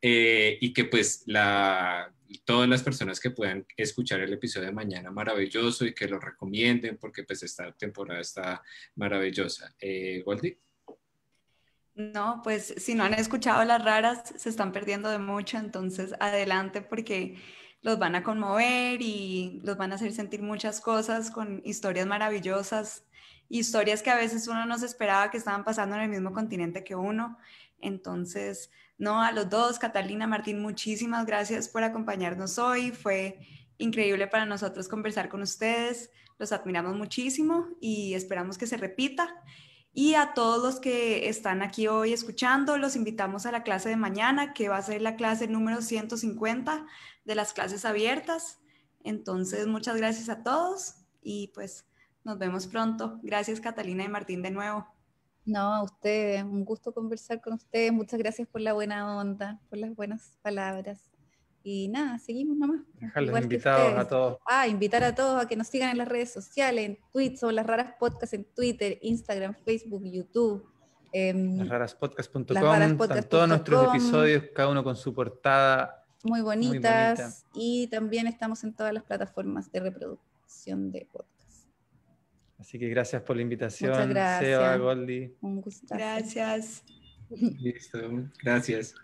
eh, y que pues la, todas las personas que puedan escuchar el episodio de mañana maravilloso y que lo recomienden porque pues esta temporada está maravillosa. Eh, Goldie. No, pues si no han escuchado las raras, se están perdiendo de mucho, entonces adelante porque los van a conmover y los van a hacer sentir muchas cosas con historias maravillosas, historias que a veces uno no se esperaba que estaban pasando en el mismo continente que uno. Entonces, no, a los dos, Catalina, Martín, muchísimas gracias por acompañarnos hoy. Fue increíble para nosotros conversar con ustedes. Los admiramos muchísimo y esperamos que se repita. Y a todos los que están aquí hoy escuchando, los invitamos a la clase de mañana, que va a ser la clase número 150 de las clases abiertas. Entonces, muchas gracias a todos y pues nos vemos pronto. Gracias Catalina y Martín de nuevo. No, a usted, un gusto conversar con ustedes. Muchas gracias por la buena onda, por las buenas palabras. Y nada, seguimos nomás. invitados a todos. Ah, invitar a todos a que nos sigan en las redes sociales, en Twitch, sobre las raras podcasts en Twitter, Instagram, Facebook, YouTube. Eh, em, lasraraspodcast.com, están todos nuestros episodios, cada uno con su portada. Muy bonitas. Y también estamos en todas las plataformas de reproducción de podcasts Así que gracias por la invitación, gracias. Seba, Un gusto. Gracias. Listo, gracias.